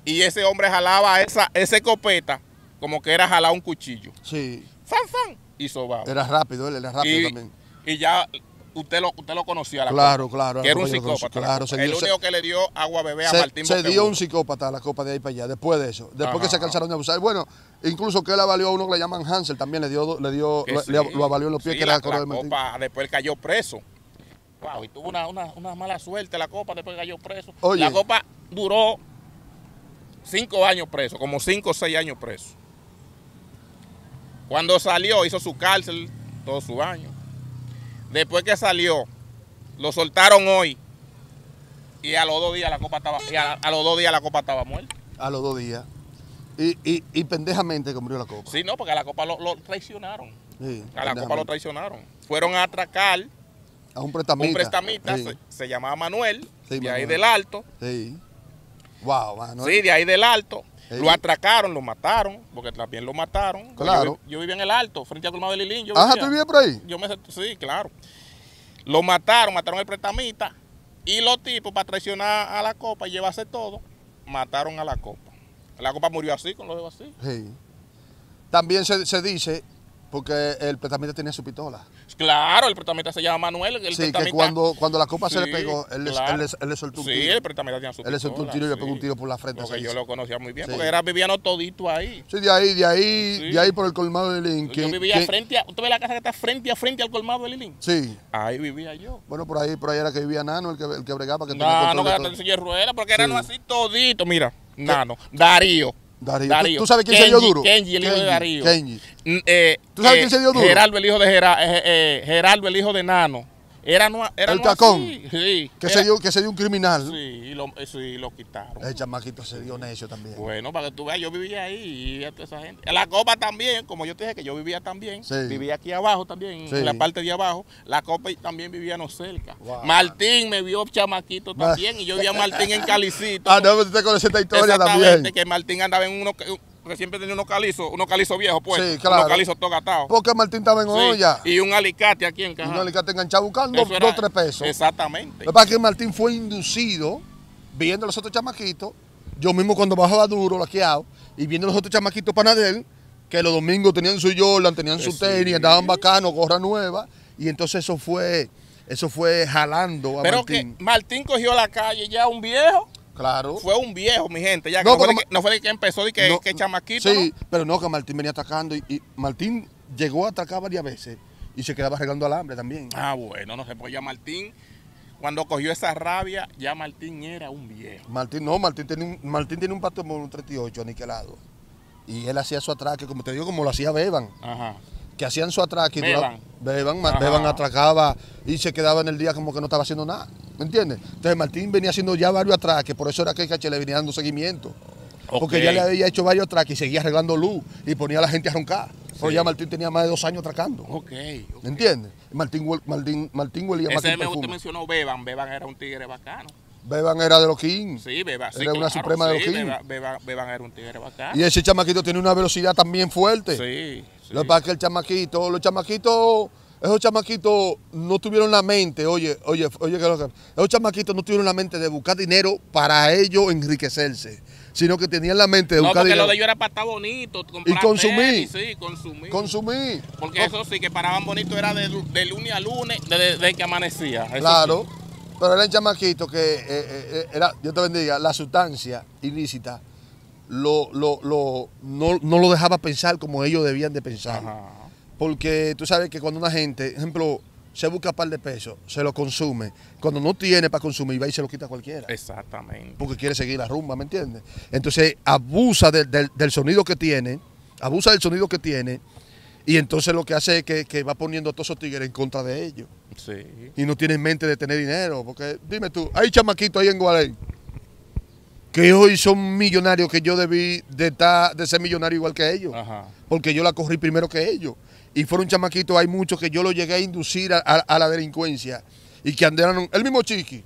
Speaker 2: Y ese hombre jalaba esa, esa copeta como que era jalar un cuchillo. Sí. Fan, fan. Y sobaba.
Speaker 1: Era rápido, él era rápido y, también.
Speaker 2: Y ya usted lo, usted lo conocía. La claro, copa, claro. Que era un psicópata. el único que le dio agua a bebé a se, Martín Se dio un
Speaker 1: psicópata a la copa de ahí para allá, después de eso. Después que se cansaron de abusar. Bueno, incluso que él avalió a uno que le llaman Hansel, también le dio, le dio, le, lo avalió en los pies, que era copa,
Speaker 2: Después cayó preso y tuvo una, mala suerte la copa, después cayó preso. La copa duró cinco años preso, como cinco o seis años preso. Cuando salió, hizo su cárcel todo su año. Después que salió, lo soltaron hoy. Y a los dos días la copa estaba, a, los dos días la copa estaba muerta.
Speaker 1: A los dos días. Y, pendejamente cumplió la copa.
Speaker 2: Sí, no, porque a la copa lo, traicionaron. a la copa lo traicionaron. Fueron a atracar
Speaker 1: a un prestamita.
Speaker 2: se, llamaba Manuel, de ahí del Alto. Sí. Wow, Sí, de ahí del Alto. Lo atracaron, lo mataron, porque también lo mataron. Yo, vivía en el Alto, frente a Colmado de Lilín. Yo Ajá, ah, ¿tú vivías por ahí? Yo sí, claro. Lo mataron, mataron el prestamita. Y los tipos, para traicionar a la copa y llevarse todo, mataron a la copa. La copa murió así, con los dedos así.
Speaker 1: Sí. También se, se dice, porque el prestamita tenía su pistola.
Speaker 2: Claro, el prestamita se llama Manuel. El sí, que cuando,
Speaker 1: cuando la copa se le pegó, él, le soltó un tiro. Sí, el prestamita
Speaker 2: tenía su Él le soltó un tiro y le
Speaker 1: pegó un tiro por la frente. Porque yo lo
Speaker 2: conocía muy bien, porque era viviano todito ahí.
Speaker 1: Sí, de ahí, de ahí, de ahí por el colmado de Lilín. Yo vivía
Speaker 2: frente ¿usted ve la casa que está frente a frente al colmado de
Speaker 1: Lilín? Sí. Ahí vivía yo. Bueno, por ahí, por ahí era que vivía Nano, el que, el que bregaba. Que no, no, que era
Speaker 2: en porque era así
Speaker 1: todito, mira. Nano, Darío. Darío. ¿Tú, sabes quién se dio duro? Kenji, el hijo de Darío. Kenji.
Speaker 2: Mm, eh, ¿Tú sabes eh, quién se dio duro? Gerardo, el hijo de eh, Gerardo, el hijo de Nano era el tacón. Sí, que, se dio, que se un criminal. Sí, y lo, y quitaron. El chamaquito
Speaker 1: se dio necio también. Bueno,
Speaker 2: para que tú veas, yo vivía ahí y a esa gente. La copa también, como yo te dije que yo vivía también. Vivía aquí abajo también, en la parte de abajo. La copa también vivía no cerca. Martín me vio chamaquito también y yo vi a Martín en Calicito. ah, no,
Speaker 1: usted conoce esta historia también. que
Speaker 2: Martín andaba en uno porque siempre tenía unos calizos, unos calizos viejos, pues. Sí, claro. Unos calizos todos Porque
Speaker 1: Martín estaba en olla.
Speaker 2: y un alicate aquí en
Speaker 1: casa. Un alicate enganchado buscando dos dos, tres pesos. Exactamente. Lo que pasa es que Martín fue inducido, viendo a los otros chamaquitos, yo mismo cuando bajaba duro, laqueado, y viendo a los otros chamaquitos para que los domingos tenían su Jordan, tenían su tenis, andaban bacanos, gorra nueva, y entonces eso fue, eso fue jalando a Pero Martín.
Speaker 2: Pero que Martín cogió la calle ya un viejo. Claro. Fue un viejo, mi gente. Ya, no, fue que, que empezó y que, chamaquito. Sí,
Speaker 1: pero no, que Martín venía atacando y, Martín llegó a atacar varias veces y se quedaba regando hambre también.
Speaker 2: Ah, bueno, no sé, pues ya Martín. Cuando cogió esa rabia, ya Martín era un viejo.
Speaker 1: Martín, no, Martín tiene un, Martín tiene un pato 38 aniquilado. Y él hacía su ataque, como te digo, como lo hacía Beban. Ajá que hacían su atraque. Y beban. atracaba y se quedaba en el día como que no estaba haciendo nada. ¿Me entiendes? Entonces Martín venía haciendo ya varios atraques, por eso era que Caché le venía dando seguimiento. Porque ya le había hecho varios atraques y seguía arreglando luz y ponía a la gente a roncar. Pero ya Martín tenía más de dos años atracando. Ok. ¿Me entiendes? Martín, Martín, Martín más usted
Speaker 2: mencionó Beban. Beban era un tigre bacano.
Speaker 1: Beban era de los Kings. Sí, Beban. era una suprema de los Kings.
Speaker 2: Beban, Beban, era un tigre bacano. Y ese chamaquito
Speaker 1: tiene una velocidad también fuerte. Sí. Lo que pasa es que el chamaquito, los chamaquitos, esos chamaquitos no tuvieron la mente, oye, oye, oye, esos chamaquitos no tuvieron la mente de buscar dinero para ellos enriquecerse, sino que tenían la mente de no, buscar porque lo de ellos
Speaker 2: era para estar bonito, Y consumir. sí, consumir.
Speaker 1: Consumir.
Speaker 2: Porque eso sí, que paraban bonito era de, lunes a lunes, desde que amanecía. claro.
Speaker 1: Pero eran chamaquitos que eh, eh, eh, era, yo te bendiga, la sustancia ilícita lo, lo, lo no, no, lo dejaba pensar como ellos debían de pensar. Porque tú sabes que cuando una gente, ejemplo, se busca un par de pesos, se lo consume. Cuando no tiene para consumir, va y se lo quita cualquiera.
Speaker 2: Exactamente.
Speaker 1: Porque quiere seguir la rumba, ¿me entiendes? Entonces abusa del sonido que tiene, abusa del sonido que tiene, y entonces lo que hace es que, va poniendo a todos esos tigres en contra de ellos. Sí. Y no tiene mente de tener dinero, porque dime tú, hay chamaquito ahí en Guadalajara que hoy son millonarios, que yo debí de, estar, de ser millonario igual que ellos, porque yo la corrí primero que ellos. Y fueron chamaquitos, hay muchos que yo lo llegué a inducir a, la delincuencia y que andaron, el mismo Chiqui,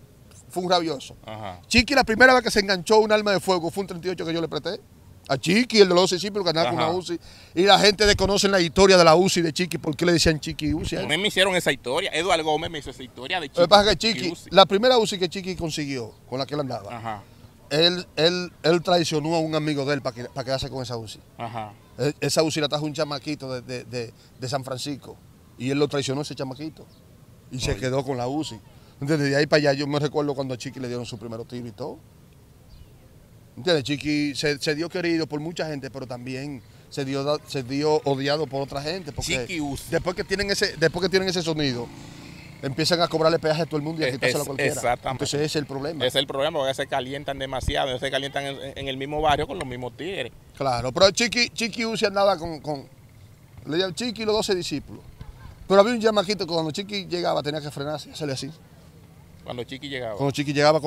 Speaker 1: fue un rabioso. Ajá. Chiqui la primera vez que se enganchó un arma de fuego fue un 38 que yo le presté. A Chiqui, el de los municipios que andaba con una UCI. Y la gente desconoce la historia de la UCI de Chiqui. ¿Por qué le decían Chiqui y UCI? A mí
Speaker 2: me hicieron esa historia. Eduardo Gómez me hizo esa historia de Chiqui. Lo que pasa es que Chiqui,
Speaker 1: la primera UCI que Chiqui consiguió, con la que él andaba, él, él, traicionó a un amigo de él para, quedarse con esa UCI. Ajá. E, esa UCI la trajo un chamaquito de, San Francisco. Y él lo traicionó ese chamaquito. Y se quedó con la UCI. Entonces, de ahí para allá, yo me recuerdo cuando a Chiqui le dieron su primer tiro y todo. ¿Entiendes? Chiqui se, dio querido por mucha gente, pero también se dio, se dio odiado por otra gente. Porque Chiqui UCI. Después que tienen ese, después que tienen ese sonido, empiezan a cobrarle peaje a todo el mundo y a quitárselo a cualquiera. Exactamente. Entonces ese es el problema.
Speaker 2: Ese es el problema, porque se calientan demasiado, se calientan en, el mismo barrio con los mismos tigres.
Speaker 1: Claro, pero Chiqui, Chiqui Uzi andaba con, le llaman Chiqui y los 12 discípulos. Pero había un llamaquito que cuando Chiqui llegaba tenía que frenarse hacerle así.
Speaker 2: Cuando Chiqui llegaba. Cuando
Speaker 1: Chiqui llegaba.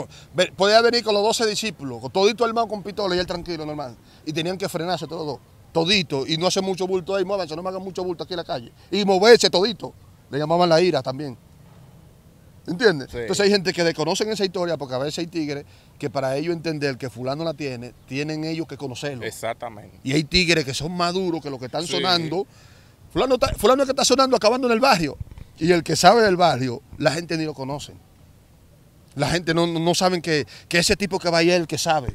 Speaker 1: podía venir con los 12 discípulos, con todito armado con pistola y él tranquilo, normal. Y tenían que frenarse todos dos, todito. Y no hace mucho bulto ahí, muévanse, no me hagan mucho bulto aquí en la calle. Y moverse todito. Le llamaban la ira también. ¿Entiendes? Entonces hay gente que desconocen esa historia porque a veces hay tigres que para ellos entender que fulano la tiene, tienen ellos que conocerlo.
Speaker 2: Exactamente.
Speaker 1: Y hay tigres que son maduros que lo que están sonando. Fulano, es fulano que está sonando acabando en el barrio. Y el que sabe del barrio, la gente ni lo conoce. La gente no, no, saben que, que ese tipo que va ahí es el que sabe.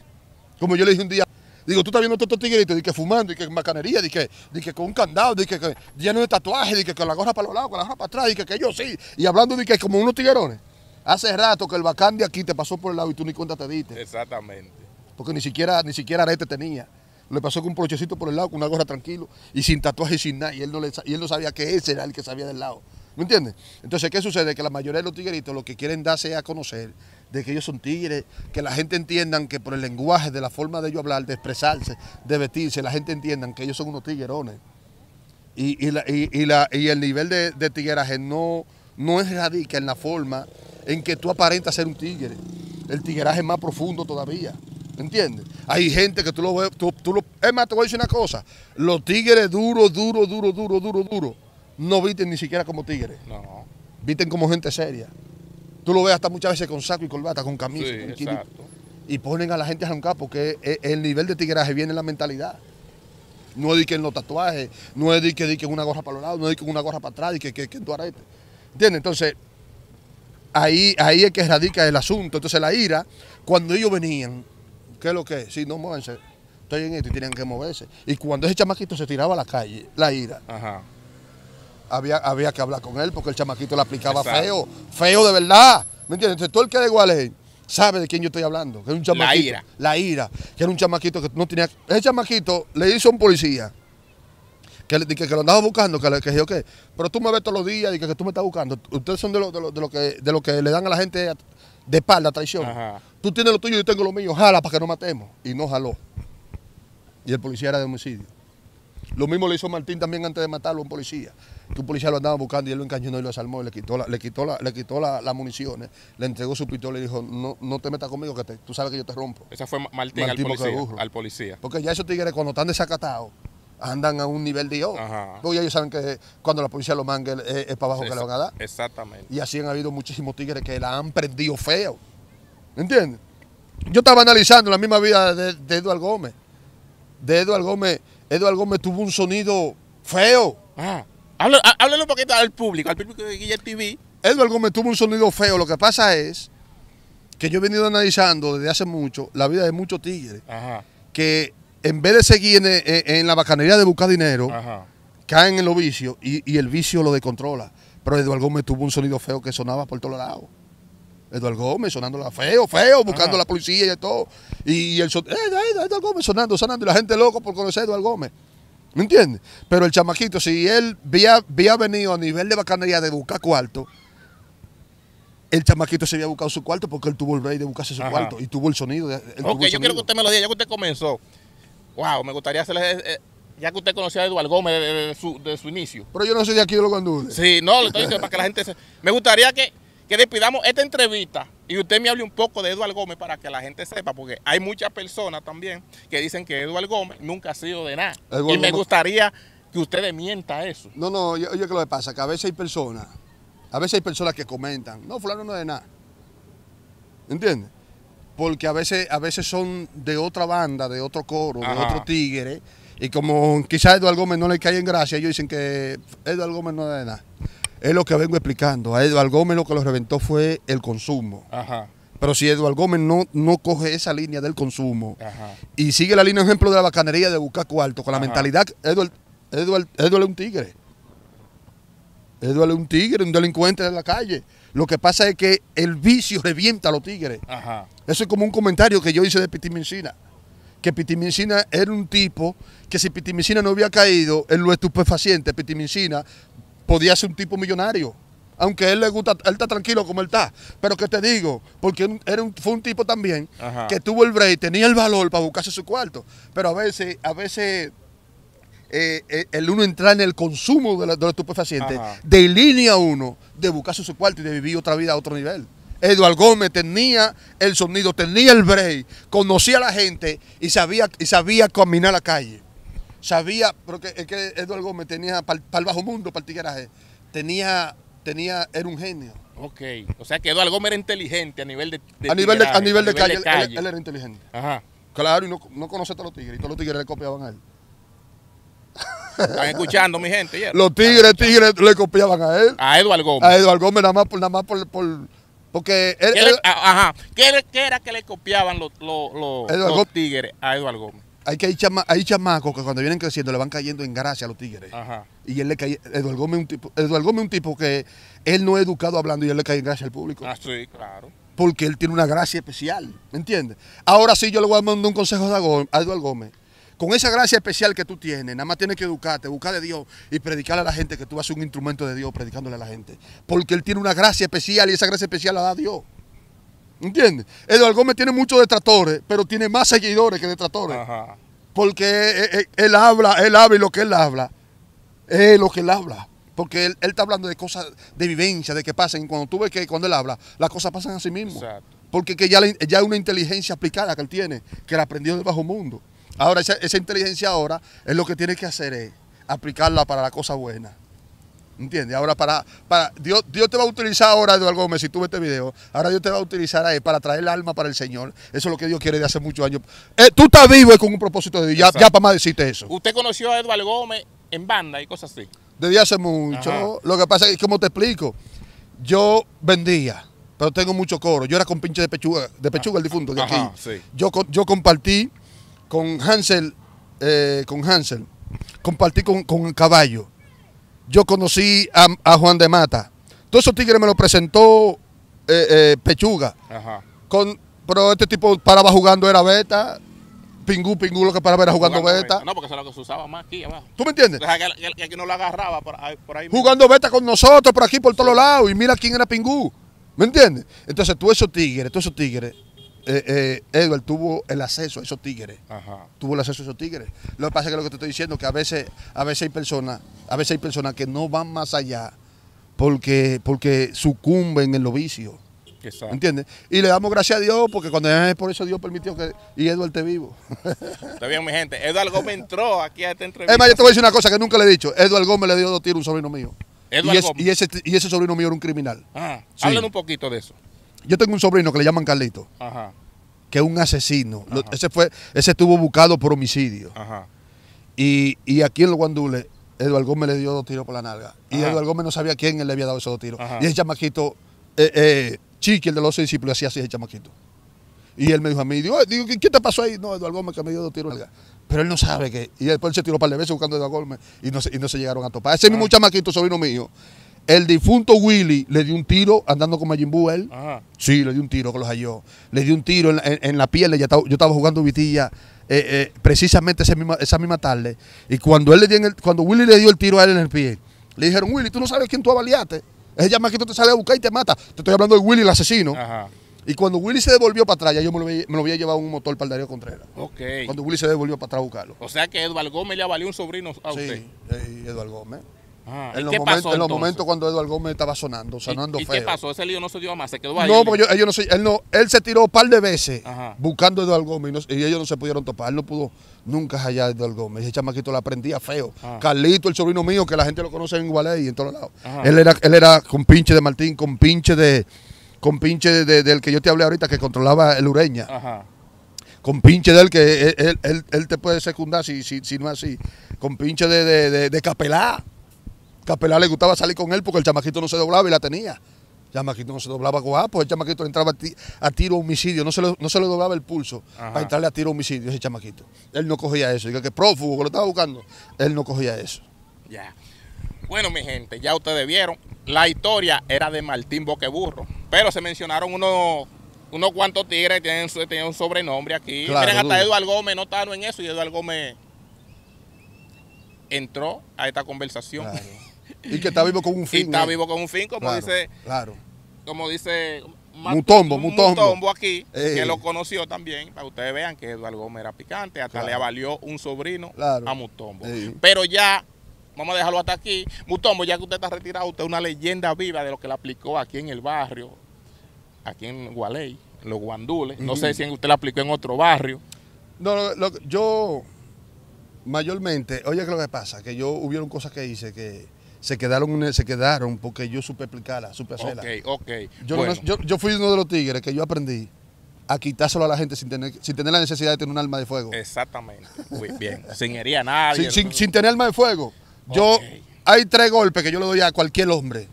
Speaker 1: Como yo le dije un día, Digo, tú estás viendo estos tigueritos, que fumando, y que macanería, dije que, que con un candado, y que, lleno de tatuajes, de que con la gorra para los lados, con la gorra para atrás, y que, que sí. Y hablando de que es como unos tiguerones. Hace rato que el bacán de aquí te pasó por el lado y tú ni cuenta te diste.
Speaker 2: Exactamente.
Speaker 1: Porque ni siquiera, ni siquiera arete tenía. Le pasó con un prochecito por el lado, con una gorra tranquilo, y sin tatuaje y sin nada. Y él no, le, y él no sabía que ese era el que sabía del lado. ¿Me entiendes? Entonces, ¿qué sucede? Que la mayoría de los tigueritos lo que quieren darse a conocer de que ellos son tigres, que la gente entienda que por el lenguaje, de la forma de ellos hablar, de expresarse, de vestirse, la gente entienda que ellos son unos tiguerones. Y, y, el nivel de, tigueraje no, no es radica en la forma en que tú aparentas ser un tigre. El tigueraje es más profundo todavía. ¿Entiendes? Hay gente que tú lo ves, tú, lo... Es más, te voy a decir una cosa. Los tigres duros, duros, duros, duros, duros, duros, no visten ni siquiera como tigres. No. Visten como gente seria. Tú lo ves hasta muchas veces con saco y corbata, con camisa, sí, con Y ponen a la gente a roncar porque e, e, el nivel de tigreaje viene en la mentalidad. No es que los tatuajes, no es de que, una gorra para los lados, no es que una gorra para atrás, y que, que, que tú harás. ¿Entiendes? Entonces, ahí, ahí es que radica el asunto. Entonces, la ira, cuando ellos venían, ¿qué es lo que es? Si no muévanse, estoy en esto y tenían que moverse. Y cuando ese chamaquito se tiraba a la calle, la ira. Ajá había, que hablar con él porque el chamaquito le aplicaba feo, feo de verdad. ¿Me entiendes? Entonces todo el que de igual es sabe de quién yo estoy hablando. Que era un chamaquito. La ira. La ira. Que era un chamaquito que no tenía. Ese chamaquito le hizo a un policía que, que, lo andaba buscando, que, que yo qué. Pero tú me ves todos los días y que, tú me estás buscando. Ustedes son de lo, de lo, que, le dan a la gente de espalda, traición. Tú tienes lo tuyo, y yo tengo lo mío. Jala para que no matemos. Y no jaló. Y el policía era de homicidio. Lo mismo le hizo Martín también antes de matarlo a un policía. Que un policía lo andaba buscando y él lo encañonó y lo asalmó y le quitó, le quitó, le quitó las municiones, le entregó su pistola y le dijo, no, no te metas conmigo que tú sabes que yo te rompo. Esa fue Martín, al, policía, al, policía, Porque ya esos tigres cuando están desacatados, andan a un nivel de yo. Porque ellos saben que cuando la policía lo mangue es, para abajo que le van a dar. Exactamente. Y así han habido muchísimos tigres que la han prendido feo. ¿Me ¿Entiendes? Yo estaba analizando la misma vida de, de Eduardo Gómez. De Eduardo Gómez Eduardo Gómez tuvo un sonido feo. Ah, un poquito al público, al público de Guillermo TV. Eduardo Gómez tuvo un sonido feo. Lo que pasa es que yo he venido analizando desde hace mucho la vida de muchos tigres. Que en vez de seguir en, la bacanería de buscar dinero, caen en los vicios y, y, el vicio lo descontrola. Pero Eduardo Gómez tuvo un sonido feo que sonaba por todos lados. Eduardo Gómez sonándola feo, feo, buscando la policía y todo. Y el eh, eh Gómez sonando, sonando, y la gente loco por conocer a Eduardo Gómez. ¿Me entiendes? Pero el chamaquito, si él había, venido a nivel de bacanería de buscar cuarto, el chamaquito se había buscado su cuarto porque él tuvo el rey de buscarse su cuarto y tuvo el sonido. ok, yo quiero que usted
Speaker 2: me lo diga, ya que usted comenzó. Wow, me gustaría hacerle. Eh, eh, ya que usted conocía a Eduardo Gómez de, su, inicio. Pero yo no soy de
Speaker 1: aquí de los gandules. Sí, no, le
Speaker 2: estoy diciendo para que la gente se... Me gustaría que que despidamos esta entrevista y usted me hable un poco de Eduardo Gómez para que la gente sepa, porque hay muchas personas también que dicen que Eduardo Gómez nunca ha sido de nada. y me
Speaker 1: gustaría que usted mienta eso. No, no, oye, oye, que lo que pasa, que a veces hay personas, a veces hay personas que comentan, no, fulano no es de nada. ¿Entiendes? Porque a veces, a veces son de otra banda, de otro coro, de otro tigre, y como quizás a Eduardo Gómez no le cae en gracia, ellos dicen que Eduardo Gómez no es de nada. Es lo que vengo explicando. A Eduardo Gómez lo que lo reventó fue el consumo. Pero si Eduardo Gómez no, no coge esa línea del consumo y sigue la línea, ejemplo, de la bacanería de buscar cuarto, con la mentalidad, Eduardo es un tigre. Eduardo es un tigre, un delincuente de la calle. Lo que pasa es que el vicio revienta a los tigres. Eso es como un comentario que yo hice de Pitimincina. Que Pitimincina era un tipo que si Pitimincina no hubiera caído en lo estupefaciente, Pitimincina podía ser un tipo millonario. Aunque él le gusta, él está tranquilo como él está. Pero que te digo, porque era un, fue un tipo también que tuvo el break, tenía el valor para buscarse su cuarto. Pero a veces, a veces eh, eh, el uno entra en el consumo de, de los estupefacientes, delinea uno de buscarse su cuarto y de vivir otra vida a otro nivel. Eduardo Gómez tenía el sonido, tenía el break, conocía a la gente y sabía, y sabía caminar la calle sabía, porque es que Eduardo Gómez tenía, para el bajo mundo, para el tigueraje, tenía, tenía, era un genio. Ok,
Speaker 2: o sea que Eduardo Gómez era inteligente a nivel de, a, nivel de a, nivel de, calle, Él, era
Speaker 1: inteligente. Ajá. Claro, y no, no conocía a los tigres, y todos los tigres le copiaban a él. Están escuchando, mi gente. Los tigres, tigres le copiaban a él. A Eduardo Gómez. A Eduardo Gómez, nada más por. Nada más por, por porque él,
Speaker 2: ajá. ¿Qué, era que le copiaban los, los, los, los tigres a Eduardo Gómez?
Speaker 1: hay que hay, chamacos que cuando vienen creciendo le van cayendo en gracia a los tigres. Y él le cae, Eduardo Gómez un tipo, Eduardo Gómez un tipo que él no es educado hablando y él le cae en gracia al público.
Speaker 2: Ah, sí, claro.
Speaker 1: Porque él tiene una gracia especial, ¿me entiendes? Ahora sí yo le voy a mandar un consejo a Eduardo Gómez. Con esa gracia especial que tú tienes, nada más tienes que educarte, buscar de Dios y predicarle a la gente que tú vas a ser un instrumento de Dios predicándole a la gente. Porque él tiene una gracia especial y esa gracia especial la da Dios. ¿Entiendes? Eduardo Gómez tiene muchos detractores, pero tiene más seguidores que detractores. Porque eh, eh, eh, él, habla, él habla y lo que él habla es lo que él habla. Porque él, está hablando de cosas, de vivencia, de que pasen, cuando tú ves que cuando él habla, las cosas pasan a sí mismo. Porque que ya, ya hay una inteligencia aplicada que él tiene, que la aprendió del bajo mundo. Ahora, esa, esa inteligencia ahora es lo que tiene que hacer es aplicarla para la cosa buena. ¿Entiendes? Ahora para, para Dios, Dios te va a utilizar ahora, Eduardo Gómez, si tú ves este video, ahora Dios te va a utilizar a para traer el alma para el Señor. Eso es lo que Dios quiere de hace muchos años. Eh, tú estás vivo con un propósito de Dios. Ya, para más decirte eso.
Speaker 2: ¿Usted conoció a Eduardo Gómez en banda y cosas así?
Speaker 1: Desde hace mucho. Lo que pasa es que, como te explico, yo vendía, pero tengo mucho coro. Yo era con pinche de pechuga, de pechuga el difunto de aquí. yo, yo compartí con Hansel, eh, con Hansel, compartí con, con el caballo yo conocí a, Juan de Mata. Todo esos tigres me lo presentó eh, eh, Pechuga. Con, pero este tipo paraba jugando era beta. Pingú, pingú, lo que paraba era jugando, beta.
Speaker 2: No, porque eso es lo que se usaba más aquí abajo. ¿Tú me entiendes? no lo agarraba por, ahí.
Speaker 1: Jugando beta con nosotros, por aquí, por todos lados. Y mira quién era Pingú. ¿Me entiendes? Entonces, tú esos tigres, tú esos tigres, eh, eh, Edward tuvo el acceso a esos tigres. Ajá. Tuvo el acceso a esos tigres. Lo que pasa es que lo que te estoy diciendo que a veces, a veces hay personas, a veces hay personas que no van más allá porque, porque sucumben en los vicios. ¿Entiendes? Y le damos gracias a Dios porque cuando es por eso Dios permitió que y Edward esté vivo.
Speaker 2: Está bien, mi gente. Edward Gómez entró aquí a esta entrevista. Es más, yo te voy a decir una cosa que
Speaker 1: nunca le he dicho. Edward Gómez le dio dos tiros a un sobrino mío. Y, y, ese, sobrino mío era un criminal.
Speaker 2: Ah, un poquito de eso.
Speaker 1: Yo tengo un sobrino que le llaman Carlito, que es un asesino. Ese fue, ese estuvo buscado por homicidio. Y, y, aquí en los guandules, Eduardo Gómez le dio dos tiros por la nalga. Y Eduardo Gómez no sabía quién le había dado esos dos tiros. Y ese chamaquito, eh, eh, Chiqui, el de los discípulos, hacía así ese chamaquito. Y él me dijo a mí, digo, ¿qué te pasó ahí? No, Eduardo Gómez que me dio dos tiros por la nalga pero él no sabe qué Y después él se tiró para el de veces buscando a Eduardo Gómez y no, se, llegaron a topar. Ese mismo ah. chamaquito, sobrino mío, el difunto Willy le dio un tiro andando con Majin Buu él. Sí, le dio un tiro que los halló. Le dio un tiro en, la piel. Yo estaba, jugando vitilla eh, eh, precisamente esa misma, tarde. Y cuando, él le dio cuando Willy le dio el tiro a él en el pie, le dijeron, Willy, tú no sabes quién tú avaliaste. Es ella más que tú te sale a buscar y te mata. Te estoy hablando de Willy, el asesino. Y cuando Willy se devolvió para atrás, yo me lo, había, me llevado un motor para el Darío Contreras. Ok. Cuando Willy se devolvió para atrás a buscarlo. O
Speaker 2: sea que Eduardo Gómez le avalió un sobrino a usted. Sí, eh, Eduardo Gómez. Ah, en, los momentos,
Speaker 1: cuando Eduardo Gómez estaba sonando, sonando ¿Y, y qué
Speaker 2: pasó? Ese lío no se dio más, se quedó ahí. No, porque yo,
Speaker 1: no él, no, él se tiró un par de veces buscando a Eduardo Gómez y, ellos no se pudieron topar. Él no pudo nunca hallar a Eduardo Gómez. Ese chamaquito lo aprendía feo. Ah. Carlito, el sobrino mío, que la gente lo conoce en Gualey y en todos lados. Él era, él era pinche de Martín, pinche de. con del que yo te hablé ahorita, que controlaba el Ureña. con pinche de él, que e, e, él, él, te puede secundar si, si, si no es así, con pinche de, de, de, de capelá. Capelá le gustaba salir con él porque el chamaquito no se doblaba y la tenía. El chamaquito no se doblaba guapo, ah, pues el chamaquito entraba a, tiro homicidio, no se, le, no se le doblaba el pulso para entrarle a tiro homicidio ese chamaquito. Él no cogía eso. Diga que, prófugo, que lo estaba buscando, él no cogía eso.
Speaker 2: Ya. Bueno, mi gente, ya ustedes vieron, la historia era de Martín Boqueburro, pero se mencionaron unos cuantos tigres que tienen un sobrenombre aquí. Claro, Miren, hasta Eduardo Gómez no en eso y Eduardo Gómez entró a esta conversación.
Speaker 1: Y que está vivo con un fin. Y está vivo con un fin, como dice. Claro.
Speaker 2: Como dice. Mutombo, Mutombo. aquí, que eh. lo conoció también, para ustedes vean que Eduardo Gómez era picante, hasta le avalió un sobrino a Mutombo. Pero ya vamos a dejarlo hasta aquí. Mutombo, ya que usted está retirado, usted es una leyenda viva de lo que le aplicó aquí en el barrio, aquí en Gualey, en los Guandules. No sé si usted la aplicó en otro barrio.
Speaker 1: No, yo mayormente, oye, ¿qué es lo que pasa? Que yo hubieron cosas que hice que se quedaron, se quedaron porque yo supe aplicarla, supe hacerla. Ok, ok. Yo, fui uno de los tigres que yo aprendí a quitárselo a la gente sin tener, sin tener la necesidad de tener un arma de fuego.
Speaker 2: Exactamente. Muy bien. sin herir a nadie. Sin,
Speaker 1: tener arma de fuego. Yo, hay tres golpes que yo le doy a cualquier hombre.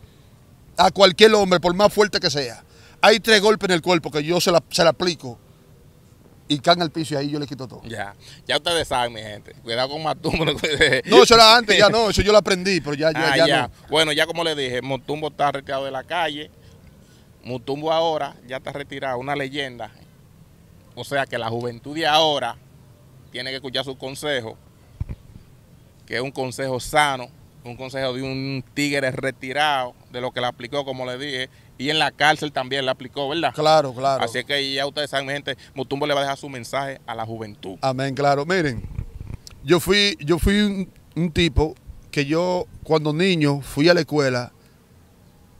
Speaker 1: A cualquier hombre, por más fuerte que sea. Hay tres golpes en el cuerpo que yo se la, se la aplico y caen al piso y ahí yo le quito todo. Ya,
Speaker 2: ya ustedes saben, mi gente. Cuidado con Matumbo. No, eso era antes, ya no, eso yo lo aprendí, pero ya, ya, ah, Bueno, ya como le dije, Motumbo está retirado de la calle. Motumbo ahora ya está retirado, una leyenda. O sea que la juventud de ahora tiene que escuchar su consejo, que es un consejo sano, un consejo de un tigre retirado, de lo que le aplicó, como le dije, y en la cárcel también la aplicó, ¿verdad? Claro, claro. Así que ya ustedes saben, gente, Mutumbo le va a dejar su mensaje a la juventud.
Speaker 1: Amén, claro. Miren, yo fui, yo fui un, tipo que yo cuando niño fui a la escuela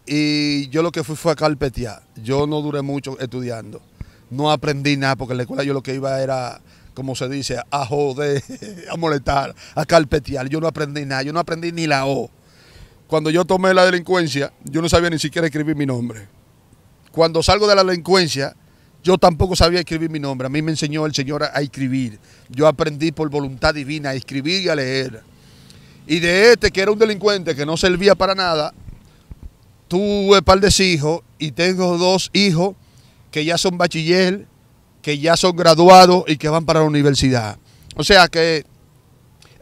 Speaker 1: y yo lo que fui fue a calpetear. Yo no duré mucho estudiando. No aprendí nada porque en la escuela yo lo que iba era como se dice, a joder, a molestar, a calpetear. Yo no aprendí nada, yo no aprendí ni la O. Cuando yo tomé la delincuencia, yo no sabía ni siquiera escribir mi nombre. Cuando salgo de la delincuencia, yo tampoco sabía escribir mi nombre. A mí me enseñó el Señor a escribir. Yo aprendí por voluntad divina a escribir y a leer. Y de este, que era un delincuente que no servía para nada, tuve par de hijos y tengo dos hijos que ya son bachiller, que ya son graduados y que van para la universidad. O sea que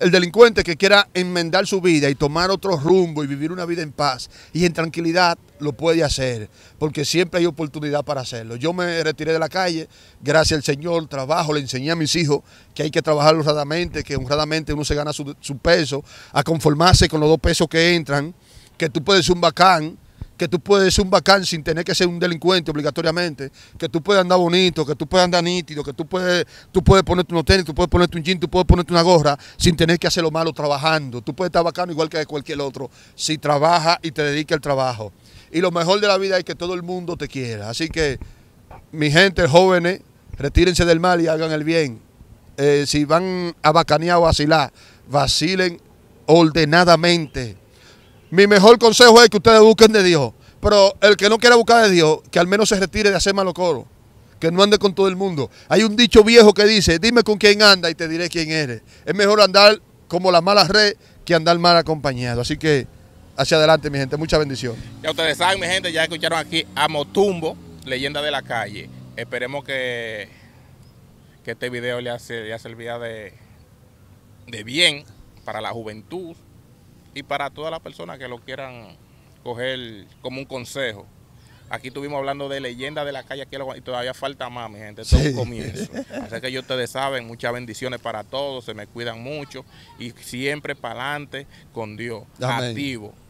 Speaker 1: el delincuente que quiera enmendar su vida y tomar otro rumbo y vivir una vida en paz y en tranquilidad lo puede hacer, porque siempre hay oportunidad para hacerlo. Yo me retiré de la calle, gracias al Señor, trabajo, le enseñé a mis hijos que hay que trabajar honradamente, que honradamente uno se gana su, peso, a conformarse con los dos pesos que entran, que tú puedes ser un bacán, que tú puedes ser un bacán sin tener que ser un delincuente obligatoriamente, que tú puedes andar bonito, que tú puedes andar nítido, que tú puedes, tú puedes ponerte unos tenis, tú puedes ponerte un jean, tú puedes ponerte una gorra sin tener que hacer lo malo trabajando. Tú puedes estar bacano igual que cualquier otro si trabaja y te dedica al trabajo. Y lo mejor de la vida es que todo el mundo te quiera. Así que, mi gente, jóvenes, retírense del mal y hagan el bien. Eh, si van a bacanear o vacilar, vacilen ordenadamente mi mejor consejo es que ustedes busquen de Dios. Pero el que no quiera buscar de Dios, que al menos se retire de hacer malo coro. Que no ande con todo el mundo. Hay un dicho viejo que dice, dime con quién anda y te diré quién eres. Es mejor andar como la mala red que andar mal acompañado. Así que hacia adelante, mi gente. Mucha bendición.
Speaker 2: Ya ustedes saben, mi gente, ya escucharon aquí a Motumbo, leyenda de la calle. Esperemos que, que este video le hace, servido de, de bien para la juventud y para todas las personas que lo quieran coger como un consejo. Aquí estuvimos hablando de leyenda de la calle aquí y todavía falta más, mi gente. Esto es un comienzo. Así que yo ustedes saben, muchas bendiciones para todos, se me cuidan mucho y siempre para adelante con Dios, Amén. activo.